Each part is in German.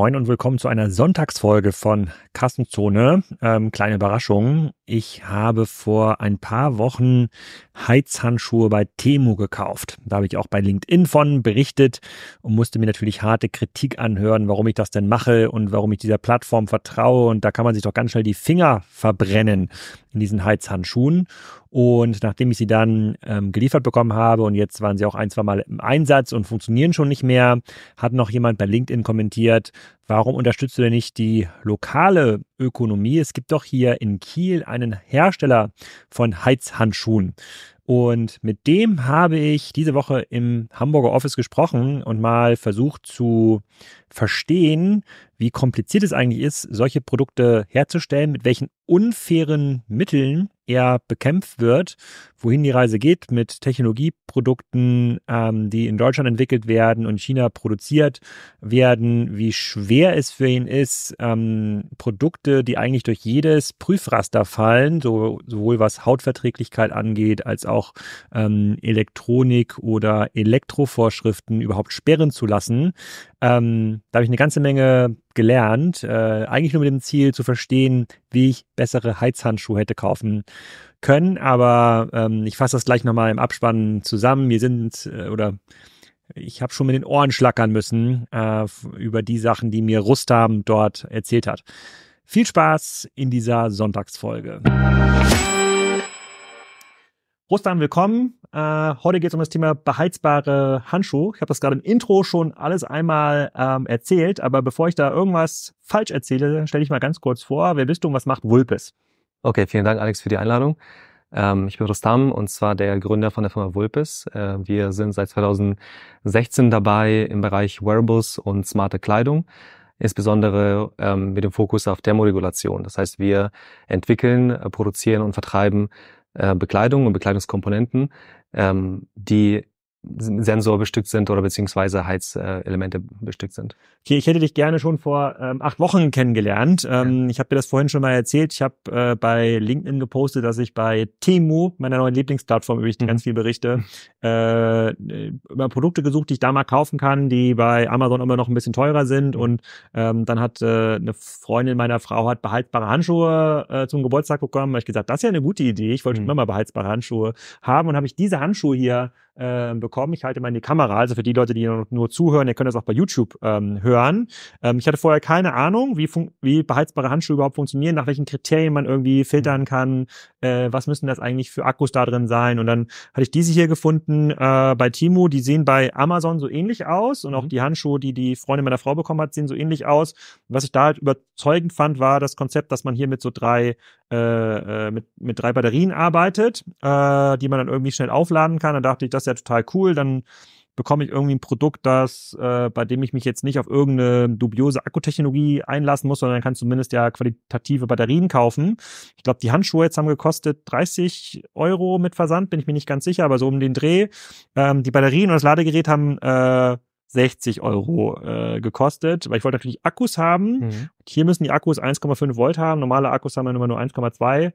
Moin und willkommen zu einer Sonntagsfolge von Kassenzone. Ähm, kleine Überraschung. Ich habe vor ein paar Wochen Heizhandschuhe bei Temu gekauft. Da habe ich auch bei LinkedIn von berichtet und musste mir natürlich harte Kritik anhören, warum ich das denn mache und warum ich dieser Plattform vertraue. Und da kann man sich doch ganz schnell die Finger verbrennen in diesen Heizhandschuhen. Und nachdem ich sie dann ähm, geliefert bekommen habe und jetzt waren sie auch ein, zwei Mal im Einsatz und funktionieren schon nicht mehr, hat noch jemand bei LinkedIn kommentiert, warum unterstützt du denn nicht die lokale Ökonomie? Es gibt doch hier in Kiel einen Hersteller von Heizhandschuhen. Und mit dem habe ich diese Woche im Hamburger Office gesprochen und mal versucht zu verstehen, wie kompliziert es eigentlich ist, solche Produkte herzustellen, mit welchen unfairen Mitteln er bekämpft wird, wohin die Reise geht mit Technologieprodukten, ähm, die in Deutschland entwickelt werden und China produziert werden, wie schwer es für ihn ist, ähm, Produkte, die eigentlich durch jedes Prüfraster fallen, so, sowohl was Hautverträglichkeit angeht, als auch ähm, Elektronik oder Elektrovorschriften überhaupt sperren zu lassen, ähm, da habe ich eine ganze Menge gelernt, äh, eigentlich nur mit dem Ziel zu verstehen, wie ich bessere Heizhandschuhe hätte kaufen können. Aber ähm, ich fasse das gleich nochmal im Abspann zusammen. Wir sind äh, oder ich habe schon mit den Ohren schlackern müssen äh, über die Sachen, die mir Rustam dort erzählt hat. Viel Spaß in dieser Sonntagsfolge. Ruslan, willkommen. Äh, heute geht es um das Thema beheizbare Handschuhe. Ich habe das gerade im Intro schon alles einmal ähm, erzählt, aber bevor ich da irgendwas falsch erzähle, stelle ich mal ganz kurz vor, wer bist du und was macht Vulpes? Okay, vielen Dank, Alex, für die Einladung. Ähm, ich bin Rustam und zwar der Gründer von der Firma Vulpes. Äh, wir sind seit 2016 dabei im Bereich Wearables und smarte Kleidung insbesondere ähm, mit dem Fokus auf Thermoregulation. Das heißt, wir entwickeln, äh, produzieren und vertreiben äh, Bekleidung und Bekleidungskomponenten, ähm, die Sensor bestückt sind oder beziehungsweise Heizelemente äh, bestückt sind. Okay, ich hätte dich gerne schon vor ähm, acht Wochen kennengelernt. Ähm, ja. Ich habe dir das vorhin schon mal erzählt. Ich habe äh, bei LinkedIn gepostet, dass ich bei Temu, meiner neuen Lieblingsplattform, über die ich mhm. ganz viel berichte, äh, über Produkte gesucht, die ich da mal kaufen kann, die bei Amazon immer noch ein bisschen teurer sind. Mhm. Und ähm, dann hat äh, eine Freundin meiner Frau hat behaltbare Handschuhe äh, zum Geburtstag bekommen. Da habe ich gesagt, das ist ja eine gute Idee. Ich wollte mhm. schon immer mal behaltbare Handschuhe haben und habe ich diese Handschuhe hier äh, bekommen. Ich halte mal in die Kamera, also für die Leute, die nur, nur zuhören, ihr könnt das auch bei YouTube ähm, hören. Ähm, ich hatte vorher keine Ahnung, wie, wie beheizbare Handschuhe überhaupt funktionieren, nach welchen Kriterien man irgendwie mhm. filtern kann, äh, was müssen das eigentlich für Akkus da drin sein. Und dann hatte ich diese hier gefunden äh, bei Timo, die sehen bei Amazon so ähnlich aus und auch mhm. die Handschuhe, die die Freundin meiner Frau bekommen hat, sehen so ähnlich aus. was ich da halt überzeugend fand, war das Konzept, dass man hier mit so drei äh, äh mit, mit drei Batterien arbeitet, äh, die man dann irgendwie schnell aufladen kann. Dann dachte ich, das ist ja ja total cool, dann bekomme ich irgendwie ein Produkt, das, äh, bei dem ich mich jetzt nicht auf irgendeine dubiose Akkutechnologie einlassen muss, sondern kann zumindest ja qualitative Batterien kaufen. Ich glaube, die Handschuhe jetzt haben gekostet 30 Euro mit Versand, bin ich mir nicht ganz sicher, aber so um den Dreh. Ähm, die Batterien und das Ladegerät haben äh, 60 Euro äh, gekostet, weil ich wollte natürlich Akkus haben. Mhm. Hier müssen die Akkus 1,5 Volt haben. Normale Akkus haben ja immer nur 1,2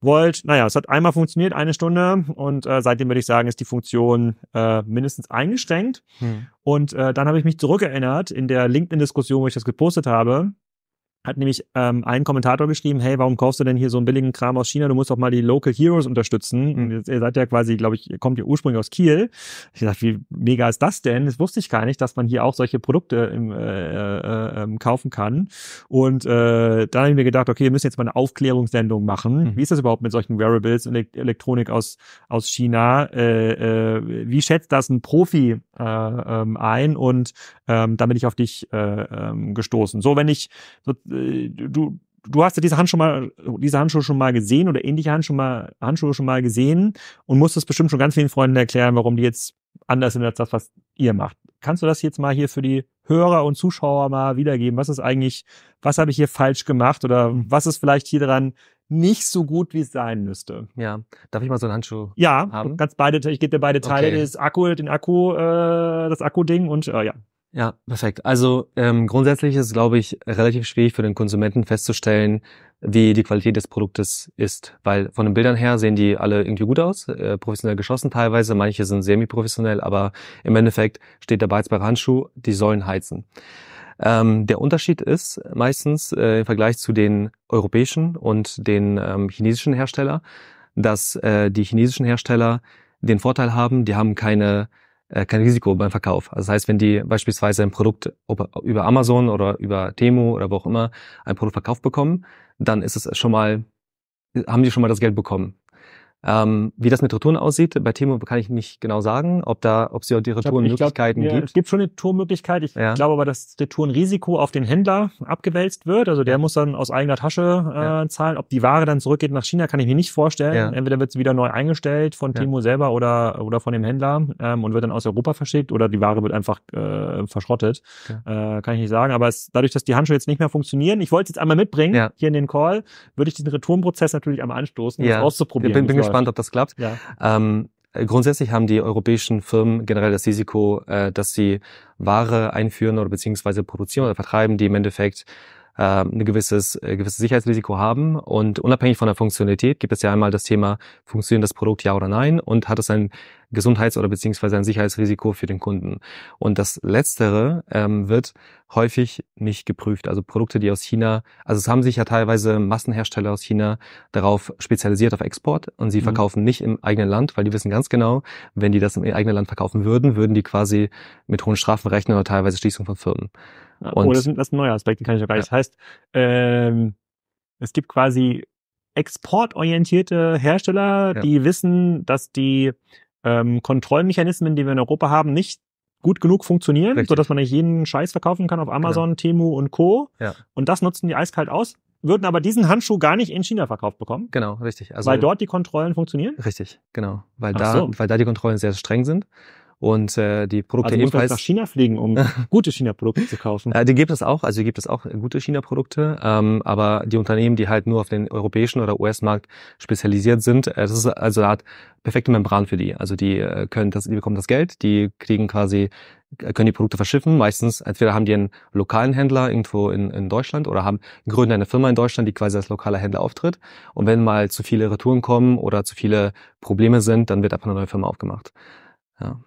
Volt. Naja, es hat einmal funktioniert, eine Stunde. Und äh, seitdem würde ich sagen, ist die Funktion äh, mindestens eingeschränkt. Mhm. Und äh, dann habe ich mich zurückerinnert in der LinkedIn-Diskussion, wo ich das gepostet habe, hat nämlich ähm, ein Kommentator geschrieben, hey, warum kaufst du denn hier so einen billigen Kram aus China? Du musst doch mal die Local Heroes unterstützen. Hm. Und ihr seid ja quasi, glaube ich, ihr kommt ja ursprünglich aus Kiel. Ich dachte, wie mega ist das denn? Das wusste ich gar nicht, dass man hier auch solche Produkte im, äh, äh, äh, kaufen kann. Und äh, dann habe ich mir gedacht, okay, wir müssen jetzt mal eine Aufklärungssendung machen. Mhm. Wie ist das überhaupt mit solchen Wearables und Elektronik aus, aus China? Äh, äh, wie schätzt das ein Profi äh, ähm, ein? Und ähm, da bin ich auf dich äh, ähm, gestoßen. So, wenn ich so äh, du, du hast ja diese Handschuhe mal, diese Handschuhe schon mal gesehen oder ähnliche Handschuhe mal, Handschuhe schon mal gesehen und musstest bestimmt schon ganz vielen Freunden erklären, warum die jetzt anders sind als das, was ihr macht. Kannst du das jetzt mal hier für die Hörer und Zuschauer mal wiedergeben? Was ist eigentlich, was habe ich hier falsch gemacht oder was ist vielleicht hier dran nicht so gut, wie es sein müsste? Ja, darf ich mal so einen Handschuh ja, haben? Ja, ganz beide, ich gebe dir beide Teile, okay. das Akku, den Akku, äh, das Akku-Ding und äh, ja. Ja, perfekt. Also ähm, grundsätzlich ist es, glaube ich, relativ schwierig für den Konsumenten festzustellen, wie die Qualität des Produktes ist. Weil von den Bildern her sehen die alle irgendwie gut aus, äh, professionell geschossen teilweise, manche sind semi-professionell, aber im Endeffekt steht dabei jetzt bei Handschuh, die sollen heizen. Ähm, der Unterschied ist meistens äh, im Vergleich zu den europäischen und den ähm, chinesischen Hersteller, dass äh, die chinesischen Hersteller den Vorteil haben, die haben keine äh, kein Risiko beim Verkauf. Also das heißt, wenn die beispielsweise ein Produkt über Amazon oder über Temu oder wo auch immer ein Produkt verkauft bekommen, dann ist es schon mal, haben die schon mal das Geld bekommen. Ähm, wie das mit Retouren aussieht, bei Temo kann ich nicht genau sagen, ob da, ob es ja die Retourenmöglichkeiten gibt. Es gibt schon eine Retourenmöglichkeit. Ich ja. glaube aber, dass das Retourenrisiko auf den Händler abgewälzt wird. Also der muss dann aus eigener Tasche äh, ja. zahlen. Ob die Ware dann zurückgeht nach China, kann ich mir nicht vorstellen. Ja. Entweder wird sie wieder neu eingestellt von Temo selber oder, oder von dem Händler ähm, und wird dann aus Europa verschickt oder die Ware wird einfach äh, verschrottet. Äh, kann ich nicht sagen. Aber es, dadurch, dass die Handschuhe jetzt nicht mehr funktionieren, ich wollte es jetzt einmal mitbringen, hier in den Call, würde ich diesen Retourenprozess natürlich einmal anstoßen, um es auszuprobieren. bin, bin gespannt, ob das klappt. Ja. Ähm, grundsätzlich haben die europäischen Firmen generell das Risiko, äh, dass sie Ware einführen oder beziehungsweise produzieren oder vertreiben, die im Endeffekt äh, ein gewisses, äh, gewisses Sicherheitsrisiko haben. Und unabhängig von der Funktionalität gibt es ja einmal das Thema, funktioniert das Produkt ja oder nein und hat es ein Gesundheits- oder beziehungsweise ein Sicherheitsrisiko für den Kunden. Und das Letztere ähm, wird häufig nicht geprüft. Also Produkte, die aus China, also es haben sich ja teilweise Massenhersteller aus China darauf spezialisiert auf Export und sie mhm. verkaufen nicht im eigenen Land, weil die wissen ganz genau, wenn die das im eigenen Land verkaufen würden, würden die quasi mit hohen Strafen rechnen oder teilweise Schließung von Firmen. Und oh, das ist, das ist ein neuer Aspekt, den kann ich ja gar nicht. Das heißt, ähm, es gibt quasi exportorientierte Hersteller, ja. die wissen, dass die ähm, Kontrollmechanismen, die wir in Europa haben, nicht gut genug funktionieren, Richtig. sodass man nicht jeden Scheiß verkaufen kann auf genau. Amazon, genau. Temu und Co. Ja. Und das nutzen die eiskalt aus würden aber diesen Handschuh gar nicht in China verkauft bekommen. Genau, richtig. Also, weil dort die Kontrollen funktionieren? Richtig, genau. Weil, Ach da, so. weil da die Kontrollen sehr streng sind und äh, die Produkte also ebenfalls. nach China fliegen, um gute China-Produkte zu kaufen. Äh, die gibt es auch, also gibt es auch gute China-Produkte, ähm, aber die Unternehmen, die halt nur auf den europäischen oder US-Markt spezialisiert sind, äh, das ist also eine Art perfekte Membran für die. Also die äh, können das, die bekommen das Geld, die kriegen quasi äh, können die Produkte verschiffen. Meistens entweder haben die einen lokalen Händler irgendwo in, in Deutschland oder haben gründen eine Firma in Deutschland, die quasi als lokaler Händler auftritt. Und wenn mal zu viele Retouren kommen oder zu viele Probleme sind, dann wird einfach eine neue Firma aufgemacht. Ja.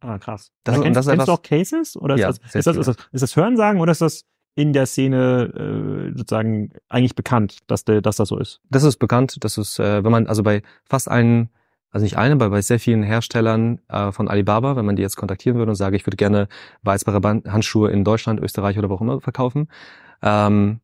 Ah, krass. Das, kennst, das kennst du auch Cases? Oder ja, ist, das, ist, das, ist, das, ist das Hörensagen oder ist das in der Szene äh, sozusagen eigentlich bekannt, dass, de, dass das so ist? Das ist bekannt. Das ist, äh, wenn man also bei fast allen, also nicht allen, aber bei sehr vielen Herstellern äh, von Alibaba, wenn man die jetzt kontaktieren würde und sage, ich würde gerne weißbare Handschuhe in Deutschland, Österreich oder wo auch immer verkaufen, ähm,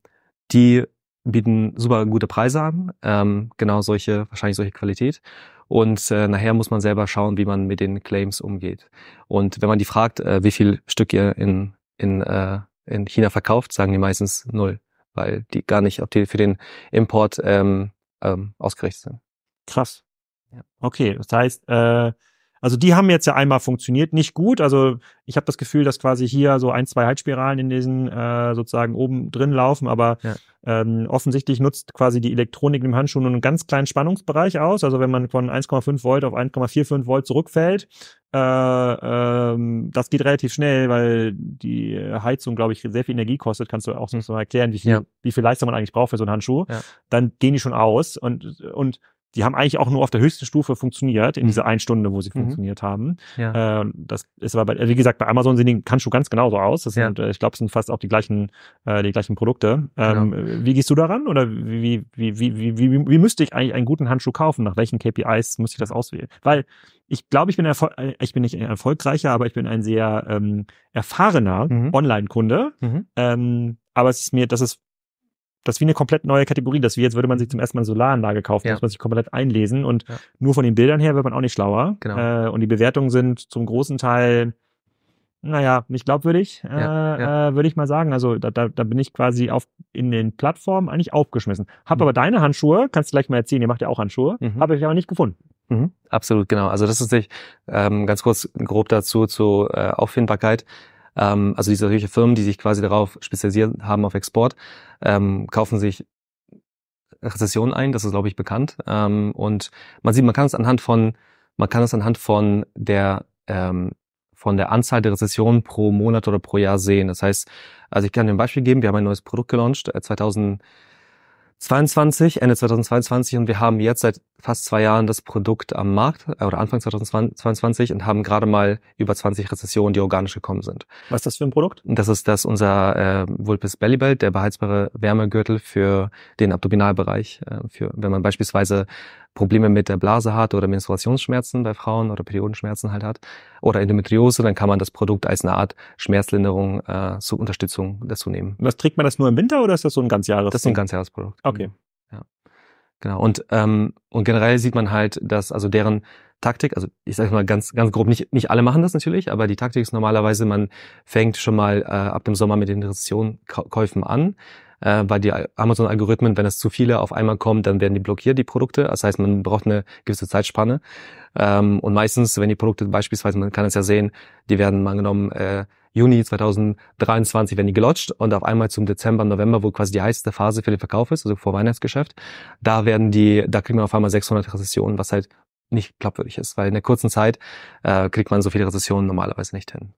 die bieten super gute Preise an, ähm, genau solche, wahrscheinlich solche Qualität. Und äh, nachher muss man selber schauen, wie man mit den Claims umgeht. Und wenn man die fragt, äh, wie viel Stück ihr in, in, äh, in China verkauft, sagen die meistens null, weil die gar nicht auf die, für den Import ähm, ähm, ausgerichtet sind. Krass. Ja. Okay, das heißt, äh, also die haben jetzt ja einmal funktioniert, nicht gut. Also ich habe das Gefühl, dass quasi hier so ein, zwei Heizspiralen in diesen äh, sozusagen oben drin laufen, aber ja. ähm, offensichtlich nutzt quasi die Elektronik im Handschuh nur einen ganz kleinen Spannungsbereich aus. Also wenn man von 1,5 Volt auf 1,45 Volt zurückfällt, äh, ähm, das geht relativ schnell, weil die Heizung, glaube ich, sehr viel Energie kostet. Kannst du auch hm. sonst mal erklären, wie viel, ja. wie viel Leistung man eigentlich braucht für so einen Handschuh. Ja. Dann gehen die schon aus und, und die haben eigentlich auch nur auf der höchsten Stufe funktioniert, in mhm. dieser einen Stunde, wo sie mhm. funktioniert haben. Ja. Äh, das ist aber, bei, äh, wie gesagt, bei Amazon sehen die Handschuhe ganz genauso aus. Das sind, äh, ich glaube, es sind fast auch die gleichen, äh, die gleichen Produkte. Ähm, ja. Genau. Äh, wie gehst du daran? Oder wie, wie, wie, wie, wie, wie, müsste ich eigentlich einen guten Handschuh kaufen? Nach welchen KPIs müsste ich das auswählen? Weil ich glaube, ich bin erfol ich bin nicht erfolgreicher, aber ich bin ein sehr ähm, erfahrener mhm. Online-Kunde. Mhm. Ähm, aber es ist mir, das ist das ist wie eine komplett neue Kategorie. Das wie jetzt würde man sich mhm. zum ersten Mal eine Solaranlage kaufen, ja. muss man sich komplett einlesen. Und ja. nur von den Bildern her wird man auch nicht schlauer. Genau. Äh, und die Bewertungen sind zum großen Teil, naja, nicht glaubwürdig, äh, ja. äh, würde ich mal sagen. Also da, da, da bin ich quasi auf, in den Plattformen eigentlich aufgeschmissen. Hab mhm. aber deine Handschuhe, kannst du gleich mal erzählen, ihr macht ja auch Handschuhe, mhm. habe ich aber nicht gefunden. Mhm. Absolut, genau. Also das ist nicht ähm, ganz kurz grob dazu zu äh, Auffindbarkeit. Ähm, also diese solche Firmen, die sich quasi darauf spezialisiert haben auf Export, ähm, kaufen sich Rezessionen ein. Das ist, glaube ich, bekannt. Ähm, und man sieht, man kann es anhand von, man kann es anhand von der ähm, von der Anzahl der Rezessionen pro Monat oder pro Jahr sehen. Das heißt, also ich kann dir ein Beispiel geben. Wir haben ein neues Produkt gelauncht äh, 2022, Ende 2022 und wir haben jetzt seit fast zwei Jahren das Produkt am Markt äh, oder Anfang 2022 und haben gerade mal über 20 Rezessionen, die organisch gekommen sind. Was ist das für ein Produkt? Das ist das unser äh, Vulpes Bellybelt, der beheizbare Wärmegürtel für den Abdominalbereich. Äh, für, wenn man beispielsweise Probleme mit der Blase hat oder Menstruationsschmerzen bei Frauen oder Periodenschmerzen halt hat oder Endometriose, dann kann man das Produkt als eine Art Schmerzlinderung äh, zur Unterstützung dazu nehmen. Was trägt man das nur im Winter oder ist das so ein ganz ganzjahres? Das ist ein ganz Jahresprodukt. Okay. Genau. Und, ähm, und generell sieht man halt, dass also deren Taktik, also ich sage mal ganz, ganz grob, nicht, nicht alle machen das natürlich, aber die Taktik ist normalerweise, man fängt schon mal äh, ab dem Sommer mit den Rezessionskäufen an, äh, weil die Amazon-Algorithmen, wenn es zu viele auf einmal kommen, dann werden die blockiert, die Produkte. Das heißt, man braucht eine gewisse Zeitspanne. Ähm, und meistens, wenn die Produkte beispielsweise, man kann es ja sehen, die werden mal genommen, äh, Juni 2023 werden die gelodged und auf einmal zum Dezember, November, wo quasi die heißeste Phase für den Verkauf ist, also vor Weihnachtsgeschäft, da werden die, da kriegt man auf einmal 600 Rezessionen, was halt nicht glaubwürdig ist, weil in der kurzen Zeit äh, kriegt man so viele Rezessionen normalerweise nicht hin.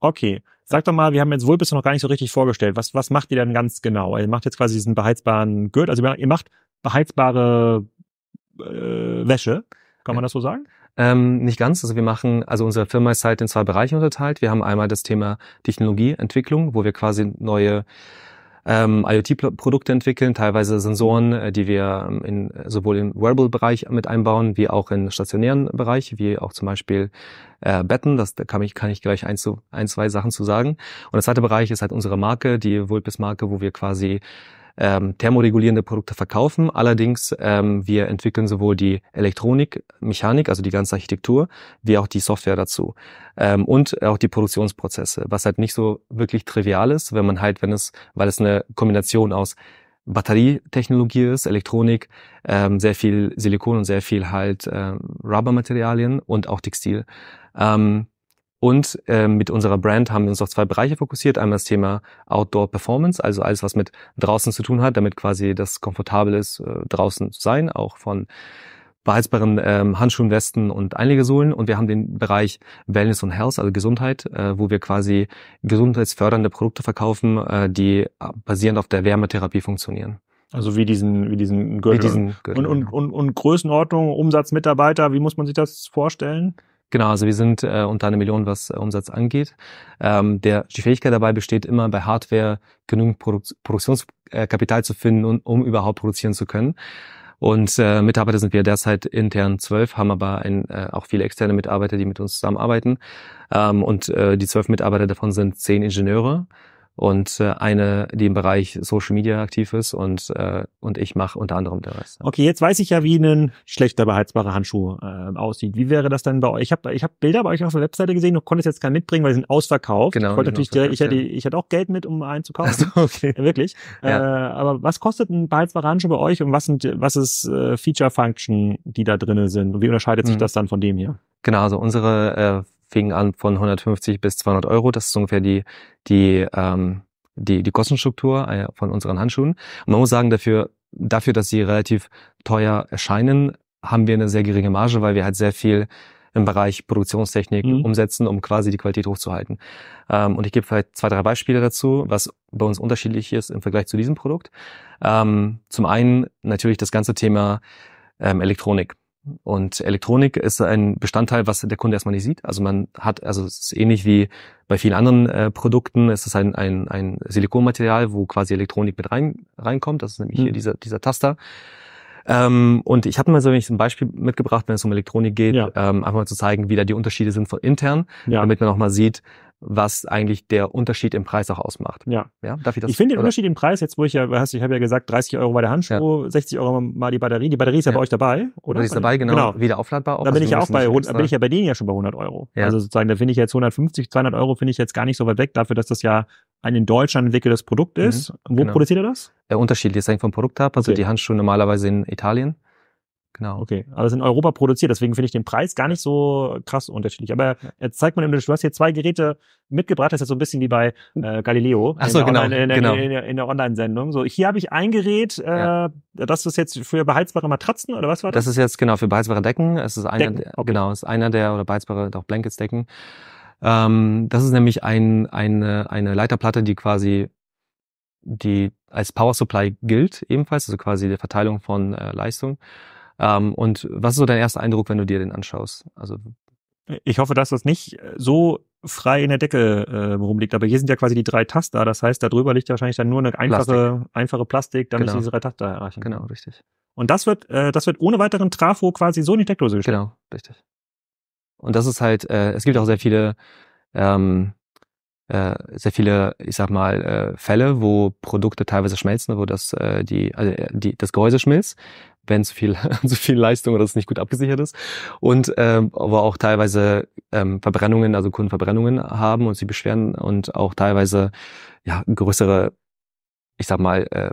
Okay, sag doch mal, wir haben jetzt wohl bisher noch gar nicht so richtig vorgestellt. Was, was macht ihr denn ganz genau? Also ihr macht jetzt quasi diesen beheizbaren Gürtel, also ihr macht beheizbare äh, Wäsche, kann man das so sagen? Ähm, nicht ganz. Also wir machen, also unsere Firma ist halt in zwei Bereichen unterteilt. Wir haben einmal das Thema Technologieentwicklung, wo wir quasi neue ähm, IoT-Produkte entwickeln, teilweise Sensoren, äh, die wir ähm, in, sowohl im Wearable-Bereich mit einbauen, wie auch im stationären Bereich, wie auch zum Beispiel äh, Betten. Das da kann ich, kann ich gleich ein, zu, ein, zwei Sachen zu sagen. Und der zweite Bereich ist halt unsere Marke, die Vulpes-Marke, wo wir quasi ähm, thermoregulierende Produkte verkaufen. Allerdings, ähm, wir entwickeln sowohl die Elektronik, Mechanik, also die ganze Architektur, wie auch die Software dazu ähm, und auch die Produktionsprozesse, was halt nicht so wirklich trivial ist, wenn man halt, wenn es, weil es eine Kombination aus Batterietechnologie ist, Elektronik, ähm, sehr viel Silikon und sehr viel halt äh, Rubbermaterialien und auch Textil. Ähm, und äh, mit unserer Brand haben wir uns auf zwei Bereiche fokussiert. Einmal das Thema Outdoor Performance, also alles, was mit draußen zu tun hat, damit quasi das komfortabel ist, äh, draußen zu sein, auch von beheizbaren ähm, Handschuhen, Westen und Einlegesohlen. Und wir haben den Bereich Wellness und Health, also Gesundheit, äh, wo wir quasi gesundheitsfördernde Produkte verkaufen, äh, die basierend auf der Wärmetherapie funktionieren. Also wie diesen, wie diesen Gürtel. Wie diesen Gürtel. Und, und, genau. und, und Größenordnung, Umsatz, Mitarbeiter, wie muss man sich das vorstellen? Genau, also wir sind äh, unter einer Million, was äh, Umsatz angeht. Ähm, der, die Fähigkeit dabei besteht immer bei Hardware genügend Produ Produktionskapital äh, zu finden, und, um überhaupt produzieren zu können. Und äh, Mitarbeiter sind wir derzeit intern zwölf, haben aber ein, äh, auch viele externe Mitarbeiter, die mit uns zusammenarbeiten. Ähm, und äh, die zwölf Mitarbeiter davon sind zehn Ingenieure und äh, eine, die im Bereich Social Media aktiv ist und, äh, und ich mache unter anderem der Rest. Okay, jetzt weiß ich ja, wie ein schlechter beheizbarer Handschuh äh, aussieht. Wie wäre das denn bei euch? Ich habe ich hab Bilder bei euch auf der Webseite gesehen und konnte es jetzt gar mitbringen, weil sie sind ausverkauft. Genau, ich wollte genau, natürlich direkt, ich, hatte, ich hatte auch Geld mit, um einen zu kaufen. So, okay. Wirklich. Ja. Äh, aber was kostet ein beheizbarer Handschuh bei euch und was sind was ist äh, Feature Function, die da drinnen sind? Und wie unterscheidet mhm. sich hm. das dann von dem hier? Genau, also unsere äh, fingen an von 150 bis 200 Euro. Das ist ungefähr die, die, ähm, die, die Kostenstruktur äh, von unseren Handschuhen. Und man muss sagen, dafür, dafür, dass sie relativ teuer erscheinen, haben wir eine sehr geringe Marge, weil wir halt sehr viel im Bereich Produktionstechnik mhm. umsetzen, um quasi die Qualität hochzuhalten. Ähm, und ich gebe vielleicht zwei, drei Beispiele dazu, was bei uns unterschiedlich ist im Vergleich zu diesem Produkt. Ähm, zum einen natürlich das ganze Thema ähm, Elektronik. Und Elektronik ist ein Bestandteil, was der Kunde erstmal nicht sieht. Also man hat, also es ist ähnlich wie bei vielen anderen äh, Produkten, es ist ein, ein, ein Silikonmaterial, wo quasi Elektronik mit rein, reinkommt. Das ist nämlich mhm. hier hm. dieser, dieser Taster. Ähm, und ich habe mal so ein Beispiel mitgebracht, wenn es um Elektronik geht, ja. ähm, einfach mal zu zeigen, wie da die Unterschiede sind von intern, ja. damit man auch mal sieht, was eigentlich der Unterschied im Preis auch ausmacht. Ja. ja darf ich das, ich finde den Unterschied im Preis, jetzt wo ich ja, hast, ich habe ja gesagt, 30 Euro war der Handschuh, ja. 60 Euro mal die Batterie. Die Batterie ist ja, ja bei euch dabei, oder? Die ist dabei, genau. genau. Wieder aufladbar auch. Da bin also ich ja auch bei, extra. bin ich ja bei denen ja schon bei 100 Euro. Ja. Also sozusagen, da finde ich jetzt 150, 200 Euro finde ich jetzt gar nicht so weit weg dafür, dass das ja ein in Deutschland entwickeltes Produkt mhm. ist. Mhm. Wo genau. produziert er das? Der Unterschied, jetzt hängt vom Produkt ab. Also okay. die Handschuhe normalerweise in Italien. Genau. Okay, aber es ist in Europa produziert, deswegen finde ich den Preis gar nicht so krass unterschiedlich. Aber jetzt zeigt man, du hast hier zwei Geräte mitgebracht, das ist jetzt so ein bisschen wie bei hm. äh, Galileo Ach so, genau, in, genau, Online, in, genau. in, der, in der Online-Sendung. So, hier habe ich ein Gerät, äh, ja. das ist jetzt für beheizbare Matratzen oder was war das? Das ist jetzt genau für beheizbare Decken. Es ist einer, Decken, okay. genau, ist einer der oder beheizbare auch Blankets Decken. Ähm, das ist nämlich ein, eine, eine Leiterplatte, die quasi die als Power Supply gilt ebenfalls, also quasi der Verteilung von äh, Leistung. Ähm, und was ist so dein erster Eindruck, wenn du dir den anschaust? Also ich hoffe, dass das nicht äh, so frei in der Decke äh, rumliegt. Aber hier sind ja quasi die drei Taster. Das heißt, da drüber liegt wahrscheinlich dann nur eine einfache Plastik, einfache Plastik damit genau. diese drei Taster erreichen. Genau, richtig. Und das wird, äh, das wird ohne weiteren Trafo quasi so in die Steckdose gestellt. Genau, richtig. Und das ist halt, äh, es gibt auch sehr viele, ähm, äh, sehr viele, ich sag mal, äh, Fälle, wo Produkte teilweise schmelzen, wo das, äh, die, also äh, die, das Gehäuse schmilzt wenn zu viel, zu viel Leistung oder es nicht gut abgesichert ist. Und ähm, aber auch teilweise ähm, Verbrennungen, also Kundenverbrennungen haben und sie beschweren und auch teilweise ja größere, ich sag mal, äh,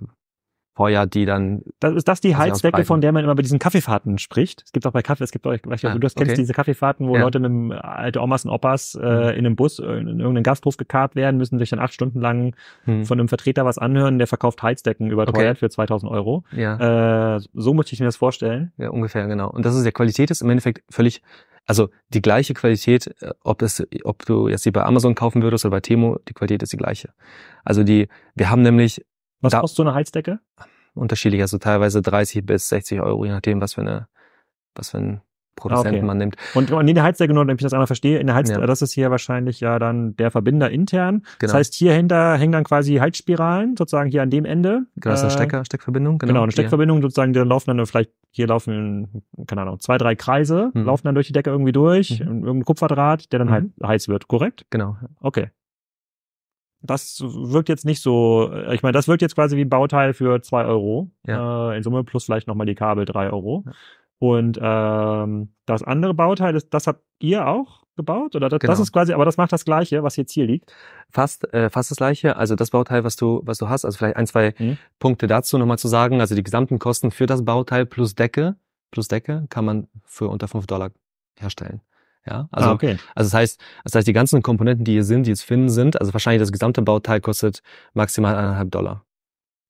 heuer, die dann. Das, ist das die Heizdecke, von der man immer bei diesen Kaffeefahrten spricht? Es gibt auch bei Kaffee, es gibt auch, ich weiß ah, du das okay. diese Kaffeefahrten, wo ja. Leute mit äh, alte Omas und Opas äh, mhm. in einem Bus äh, in, irgendeinen Gasthof gekarrt werden, müssen sich dann acht Stunden lang mhm. von einem Vertreter was anhören, der verkauft Heizdecken überteuert okay. für 2000 Euro. Ja. Äh, so möchte ich mir das vorstellen. Ja, ungefähr, genau. Und das ist der Qualität ist im Endeffekt völlig also die gleiche Qualität, äh, ob, es, ob du jetzt die bei Amazon kaufen würdest oder bei Temo, die Qualität ist die gleiche. Also die, wir haben nämlich was da kostet so eine Heizdecke? Unterschiedlich, also teilweise 30 bis 60 Euro, je nachdem, was für eine, was für ein ah, Produzenten okay. man nimmt. Und, in der Heizdecke, nur damit ich das einmal verstehe, in der Heizdecke, ja. das ist hier wahrscheinlich ja dann der Verbinder intern. Genau. Das heißt, hier hinter hängen dann quasi Heizspiralen, sozusagen hier an dem Ende. Genau, das ist eine äh, Stecker, Steckverbindung. Genau, genau eine Steckverbindung, ja. sozusagen, da laufen dann vielleicht, hier laufen, keine Ahnung, zwei, drei Kreise, mhm. laufen dann durch die Decke irgendwie durch, mhm. irgendein Kupferdraht, der dann mhm. Halt heiß wird, korrekt? Genau. Okay das wirkt jetzt nicht so, äh, ich meine, das wirkt jetzt quasi wie ein Bauteil für zwei Euro. Ja. Äh, in Summe plus vielleicht nochmal die Kabel drei Euro. Ja. Und ähm, das andere Bauteil, das, das habt ihr auch gebaut? Oder das, genau. das, ist quasi, aber das macht das Gleiche, was jetzt hier liegt? Fast, äh, fast das Gleiche. Also das Bauteil, was du, was du hast, also vielleicht ein, zwei mhm. Punkte dazu nochmal zu sagen. Also die gesamten Kosten für das Bauteil plus Decke, plus Decke kann man für unter fünf Dollar herstellen. Ja, ah, also, ah, okay. also das heißt, das heißt, die ganzen Komponenten, die hier sind, die jetzt finden sind, also wahrscheinlich das gesamte Bauteil kostet maximal eineinhalb Dollar.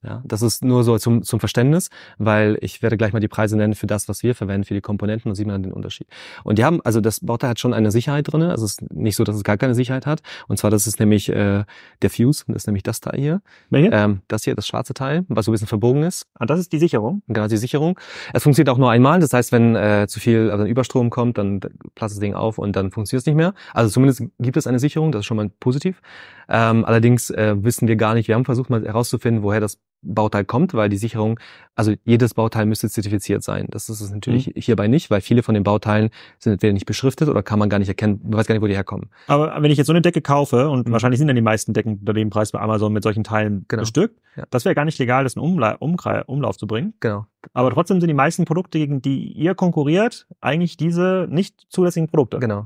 Ja, das ist nur so zum, zum Verständnis, weil ich werde gleich mal die Preise nennen für das, was wir verwenden, für die Komponenten und sieht man dann den Unterschied. Und die haben, also das Bauteil hat schon eine Sicherheit drinne. also es ist nicht so, dass es gar keine Sicherheit hat. Und zwar, das ist nämlich äh, der Fuse, das ist nämlich das Teil hier. Welche? Ähm, das hier, das schwarze Teil, was so ein bisschen verbogen ist. Ah, das ist die Sicherung? Genau, die Sicherung. Es funktioniert auch nur einmal, das heißt, wenn äh, zu viel, also ein Überstrom kommt, dann platzt das Ding auf und dann funktioniert es nicht mehr. Also zumindest gibt es eine Sicherung, das ist schon mal positiv. Ähm, allerdings äh, wissen wir gar nicht, wir haben versucht mal herauszufinden, woher das Bauteil kommt, weil die Sicherung, also jedes Bauteil müsste zertifiziert sein. Das ist es natürlich mhm. hierbei nicht, weil viele von den Bauteilen sind entweder nicht beschriftet oder kann man gar nicht erkennen, man weiß gar nicht, wo die herkommen. Aber wenn ich jetzt so eine Decke kaufe, und mhm. wahrscheinlich sind dann die meisten Decken unter dem Preis bei Amazon mit solchen Teilen genau. bestückt, ja. das wäre gar nicht legal, das in Umla Umkreis, Umlauf zu bringen. Genau. Aber trotzdem sind die meisten Produkte, gegen die ihr konkurriert, eigentlich diese nicht zulässigen Produkte. Genau.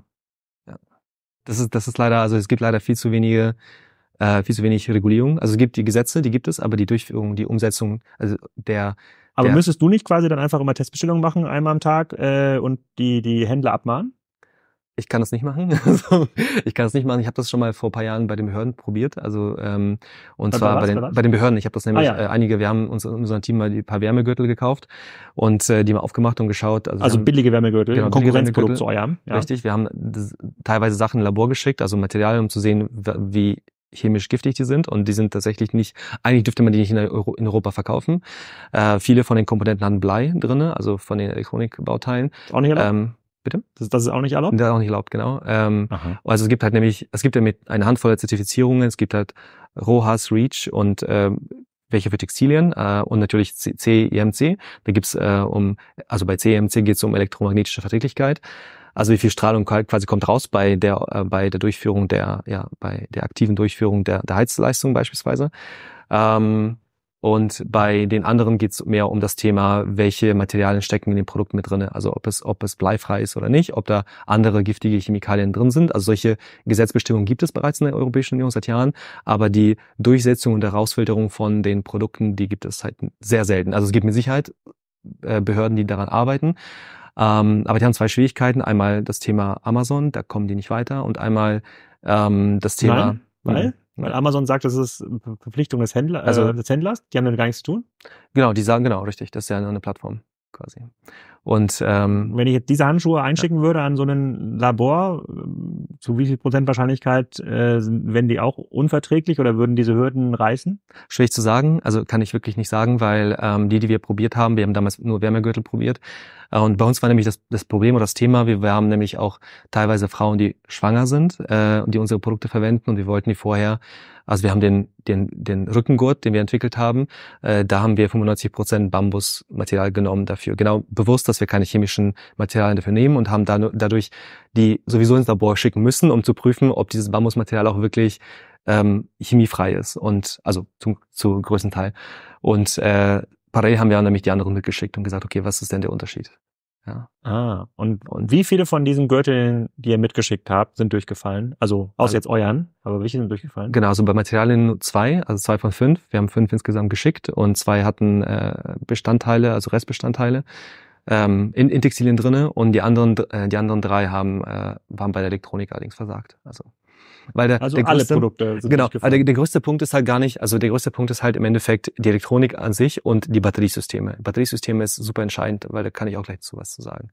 Ja. Das ist, das ist leider, also es gibt leider viel zu wenige äh, viel zu wenig Regulierung. Also es gibt die Gesetze, die gibt es, aber die Durchführung, die Umsetzung, also der aber der, müsstest du nicht quasi dann einfach immer Testbestellungen machen, einmal am Tag äh, und die, die Händler abmahnen? ich kann das nicht machen. Also, ich kann das nicht machen. Ich habe das schon mal vor paar Jahren bei den Behörden probiert. Also ähm, und bei zwar was, bei, den, bei, den Behörden. Ich habe das nämlich ah, ja. äh, einige. Wir haben uns in unserem Team mal die paar Wärmegürtel gekauft und äh, die mal aufgemacht und geschaut. Also, also billige Wärmegürtel, genau, Konkurrenzprodukt zu eurem. Ja. Richtig. Wir haben das, teilweise Sachen in Labor geschickt, also Material, um zu sehen, wie chemisch giftig die sind und die sind tatsächlich nicht, eigentlich dürfte man die nicht in, Euro, in Europa verkaufen. Äh, viele von den Komponenten haben Blei drin, also von den Elektronikbauteilen. Auch nicht erlaubt? Ähm, bitte? Das, das, ist auch nicht erlaubt? Das ist auch nicht erlaubt, genau. Ähm, also es gibt halt nämlich, es gibt ja mit einer Handvoll Zertifizierungen, es gibt halt Rohas, REACH und äh, welche für Textilien äh, und natürlich CEMC. E da gibt's äh, um, also bei CEMC e geht's um elektromagnetische Verträglichkeit. Also wie viel Strahlung quasi kommt raus bei der, äh, bei der Durchführung der, ja, bei der aktiven Durchführung der, der Heizleistung beispielsweise. Ähm, und bei den anderen geht es mehr um das Thema, welche Materialien stecken in dem Produkt mit drin. Also ob es, ob es bleifrei ist oder nicht, ob da andere giftige Chemikalien drin sind. Also solche Gesetzbestimmungen gibt es bereits in der Europäischen Union seit Jahren, aber die Durchsetzung und Herausfilterung von den Produkten, die gibt es halt sehr selten. Also es gibt mit Sicherheit äh, Behörden, die daran arbeiten. Ähm, aber die haben zwei Schwierigkeiten. Einmal das Thema Amazon, da kommen die nicht weiter. Und einmal ähm, das Thema. Nein, hm, weil? Weil Amazon sagt, das ist Verpflichtung des, Händler, also äh, also, des Händlers, die haben damit gar nichts zu tun. Genau, die sagen, genau, richtig, das ist ja eine Plattform quasi. Und ähm, wenn ich jetzt diese Handschuhe einschicken ja. würde an so einen Labor, äh, zu wie viel Prozent Wahrscheinlichkeit äh, wären die auch unverträglich oder würden diese Hürden reißen? Schwierig zu sagen, also kann ich wirklich nicht sagen, weil ähm, die, die wir probiert haben, wir haben damals nur Wärmegürtel probiert, äh, und bei uns war nämlich das, das Problem oder das Thema, wir, wir haben nämlich auch teilweise Frauen, die schwanger sind äh, und die unsere Produkte verwenden und wir wollten die vorher, also wir haben den, den, den Rückengurt, den wir entwickelt haben, äh, da haben wir 95% Prozent Bambusmaterial genommen dafür. Genau bewusst, dass wir keine chemischen Materialien dafür nehmen und haben dann, dadurch die sowieso ins Labor schicken müssen, um zu prüfen, ob dieses Bambusmaterial auch wirklich ähm, chemiefrei ist und also zum, zu größten Teil. Und äh, parallel haben wir nämlich die anderen mitgeschickt und gesagt, okay, was ist denn der Unterschied? Ja. Ah, und, und wie viele von diesen Gürteln, die ihr mitgeschickt habt, sind durchgefallen? Also aus also, jetzt euren, aber welche sind durchgefallen? Genau, also bei Materialien nur zwei, also zwei von fünf. Wir haben fünf insgesamt geschickt und zwei hatten äh, Bestandteile, also Restbestandteile ähm, in, in Textilien drinne und die anderen, äh, die anderen drei haben, äh, waren bei der Elektronik allerdings versagt. Also weil der, also der alle Produkte sind genau, der, der größte Punkt ist halt gar nicht, also der größte Punkt ist halt im Endeffekt die Elektronik an sich und die Batteriesysteme. Batteriesysteme ist super entscheidend, weil da kann ich auch gleich zu was zu sagen.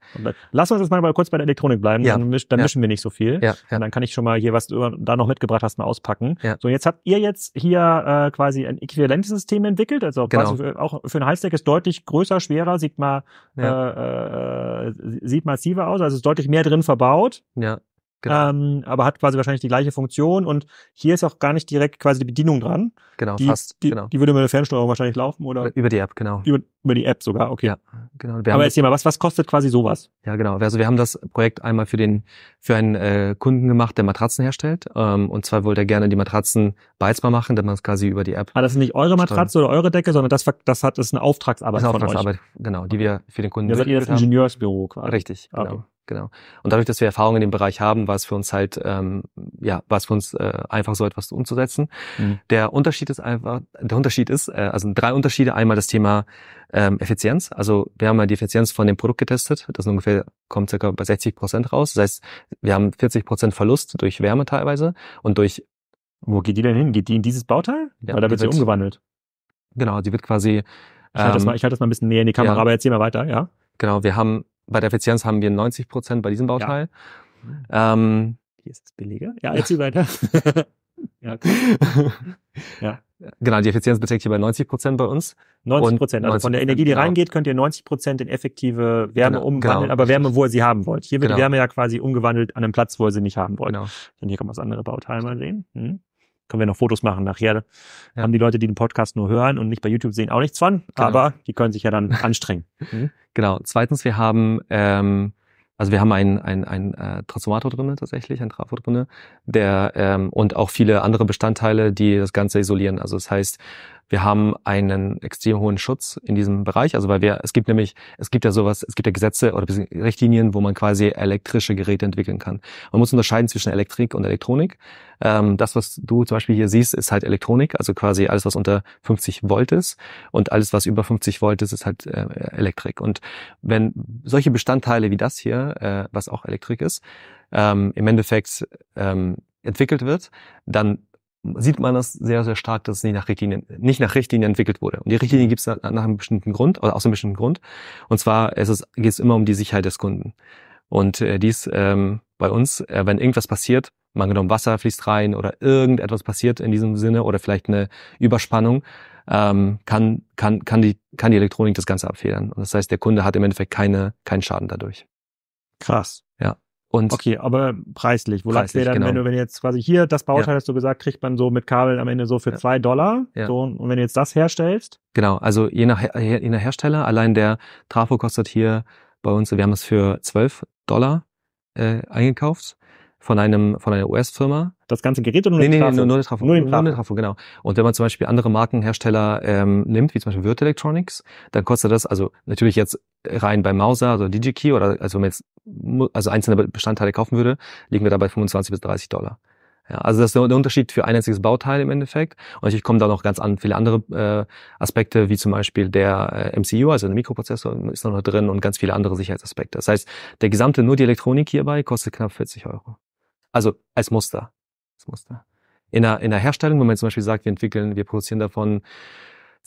Lass uns jetzt mal kurz bei der Elektronik bleiben, ja. dann, misch, dann ja. mischen wir nicht so viel. Ja. ja. Und dann kann ich schon mal hier, was du da noch mitgebracht hast, mal auspacken. Ja. So, jetzt habt ihr jetzt hier äh, quasi ein äquivalentes entwickelt, also genau. für, auch für ein Halsdeck ist deutlich größer, schwerer, sieht mal, äh, äh, sieht massiver aus, also ist deutlich mehr drin verbaut. Ja. Genau. Ähm, aber hat quasi wahrscheinlich die gleiche Funktion und hier ist auch gar nicht direkt quasi die Bedienung dran. Genau, die, fast. Die, genau. die würde mit eine Fernsteuerung wahrscheinlich laufen, oder? Über die App, genau. Über, über die App sogar, okay. Ja, genau. Wir aber erzähl mal, was, was kostet quasi sowas? Ja, genau. Also wir haben das Projekt einmal für den, für einen äh, Kunden gemacht, der Matratzen herstellt. Ähm, und zwar wollte er gerne die Matratzen beizbar machen, dass man es quasi über die App. Ah, das ist nicht eure Matratze steuern. oder eure Decke, sondern das, das hat, das ist eine Auftragsarbeit. Das ist eine Auftragsarbeit, genau, die wir für den Kunden. Ja, seid ihr das Ingenieursbüro quasi. Richtig, genau. Okay genau. Und dadurch, dass wir Erfahrungen in dem Bereich haben, war es für uns halt, ähm, ja, war es für uns äh, einfach so etwas umzusetzen. Mhm. Der Unterschied ist einfach, der Unterschied ist, äh, also drei Unterschiede. Einmal das Thema ähm, Effizienz. Also wir haben ja die Effizienz von dem Produkt getestet. Das ungefähr kommt circa bei 60 Prozent raus. Das heißt, wir haben 40 Prozent Verlust durch Wärme teilweise und durch wo geht die denn hin? Geht die in dieses Bauteil? Ja, Weil da wird sie umgewandelt. Genau, die wird quasi. Ich halte das, ähm, mal, ich halte das mal ein bisschen näher in die Kamera, ja. aber gehen wir weiter, ja. Genau, wir haben bei der Effizienz haben wir 90 Prozent bei diesem Bauteil. Ja. Ähm, Hier ist es billiger. Ja, als weiter. ja, ja. Genau, die Effizienz beträgt hier bei 90 Prozent bei uns. 90 Prozent, also von der Energie, die genau. reingeht, könnt ihr 90 Prozent in effektive Wärme genau, umwandeln, genau. aber Wärme, wo ihr sie haben wollt. Hier wird die genau. Wärme ja quasi umgewandelt an einem Platz, wo ihr sie nicht haben wollt. Genau. Dann hier kann man das andere Bauteil mal sehen. Hm können wir noch Fotos machen nachher. Ja. Haben die Leute, die den Podcast nur hören und nicht bei YouTube sehen, auch nichts von, genau. aber die können sich ja dann anstrengen. Mhm. Genau. Zweitens, wir haben, ähm, also wir haben einen ein, ein, äh, Transformator drin tatsächlich, ein Trafo drin, der ähm, und auch viele andere Bestandteile, die das Ganze isolieren. Also das heißt, wir haben einen extrem hohen Schutz in diesem Bereich. Also weil wir, es gibt nämlich, es gibt ja sowas, es gibt ja Gesetze oder Richtlinien, wo man quasi elektrische Geräte entwickeln kann. Man muss unterscheiden zwischen Elektrik und Elektronik. Ähm, das, was du zum Beispiel hier siehst, ist halt Elektronik, also quasi alles, was unter 50 Volt ist. Und alles, was über 50 Volt ist, ist halt äh, Elektrik. Und wenn solche Bestandteile wie das hier, äh, was auch Elektrik ist, ähm, im Endeffekt ähm, entwickelt wird, dann sieht man das sehr, sehr stark, dass es nicht nach Richtlinien, nicht nach Richtlinien entwickelt wurde. Und die Richtlinie gibt es nach, einem bestimmten Grund, oder aus einem bestimmten Grund. Und zwar geht es geht's immer um die Sicherheit des Kunden. Und äh, dies ähm, bei uns, äh, wenn irgendwas passiert, mal genommen Wasser fließt rein oder irgendetwas passiert in diesem Sinne oder vielleicht eine Überspannung, ähm, kann, kann, kann, die, kann die Elektronik das Ganze abfedern. Und das heißt, der Kunde hat im Endeffekt keine, keinen Schaden dadurch. Krass. Und okay, aber preislich. Wo lagst du dann, genau. wenn du wenn jetzt quasi hier das Bauteil, ja. hast du gesagt, kriegt man so mit Kabel am Ende so für ja. zwei Dollar. Ja. So, und wenn du jetzt das herstellst? Genau, also je nach, je nach Hersteller, allein der Trafo kostet hier bei uns, wir haben es für 12 Dollar äh, eingekauft von einem von einer US-Firma das ganze Gerät oder nur nee, den nee, Trafo? Nee, nur den Trafo. Nur den Trafo. Nur den Trafo, genau. Und wenn man zum Beispiel andere Markenhersteller ähm, nimmt, wie zum Beispiel Wirt Electronics, dann kostet das, also natürlich jetzt rein bei Mauser, also DigiKey oder also wenn man jetzt also einzelne Bestandteile kaufen würde, liegen wir da bei 25 bis 30 Dollar. Ja, also das ist der Unterschied für ein einziges Bauteil im Endeffekt. Und natürlich kommen da noch ganz an, viele andere äh, Aspekte, wie zum Beispiel der äh, MCU, also der Mikroprozessor ist noch drin und ganz viele andere Sicherheitsaspekte. Das heißt, der gesamte, nur die Elektronik hierbei kostet knapp 40 Euro. Also als Muster. Muster. In der, in der Herstellung, wenn man zum Beispiel sagt, wir entwickeln, wir produzieren davon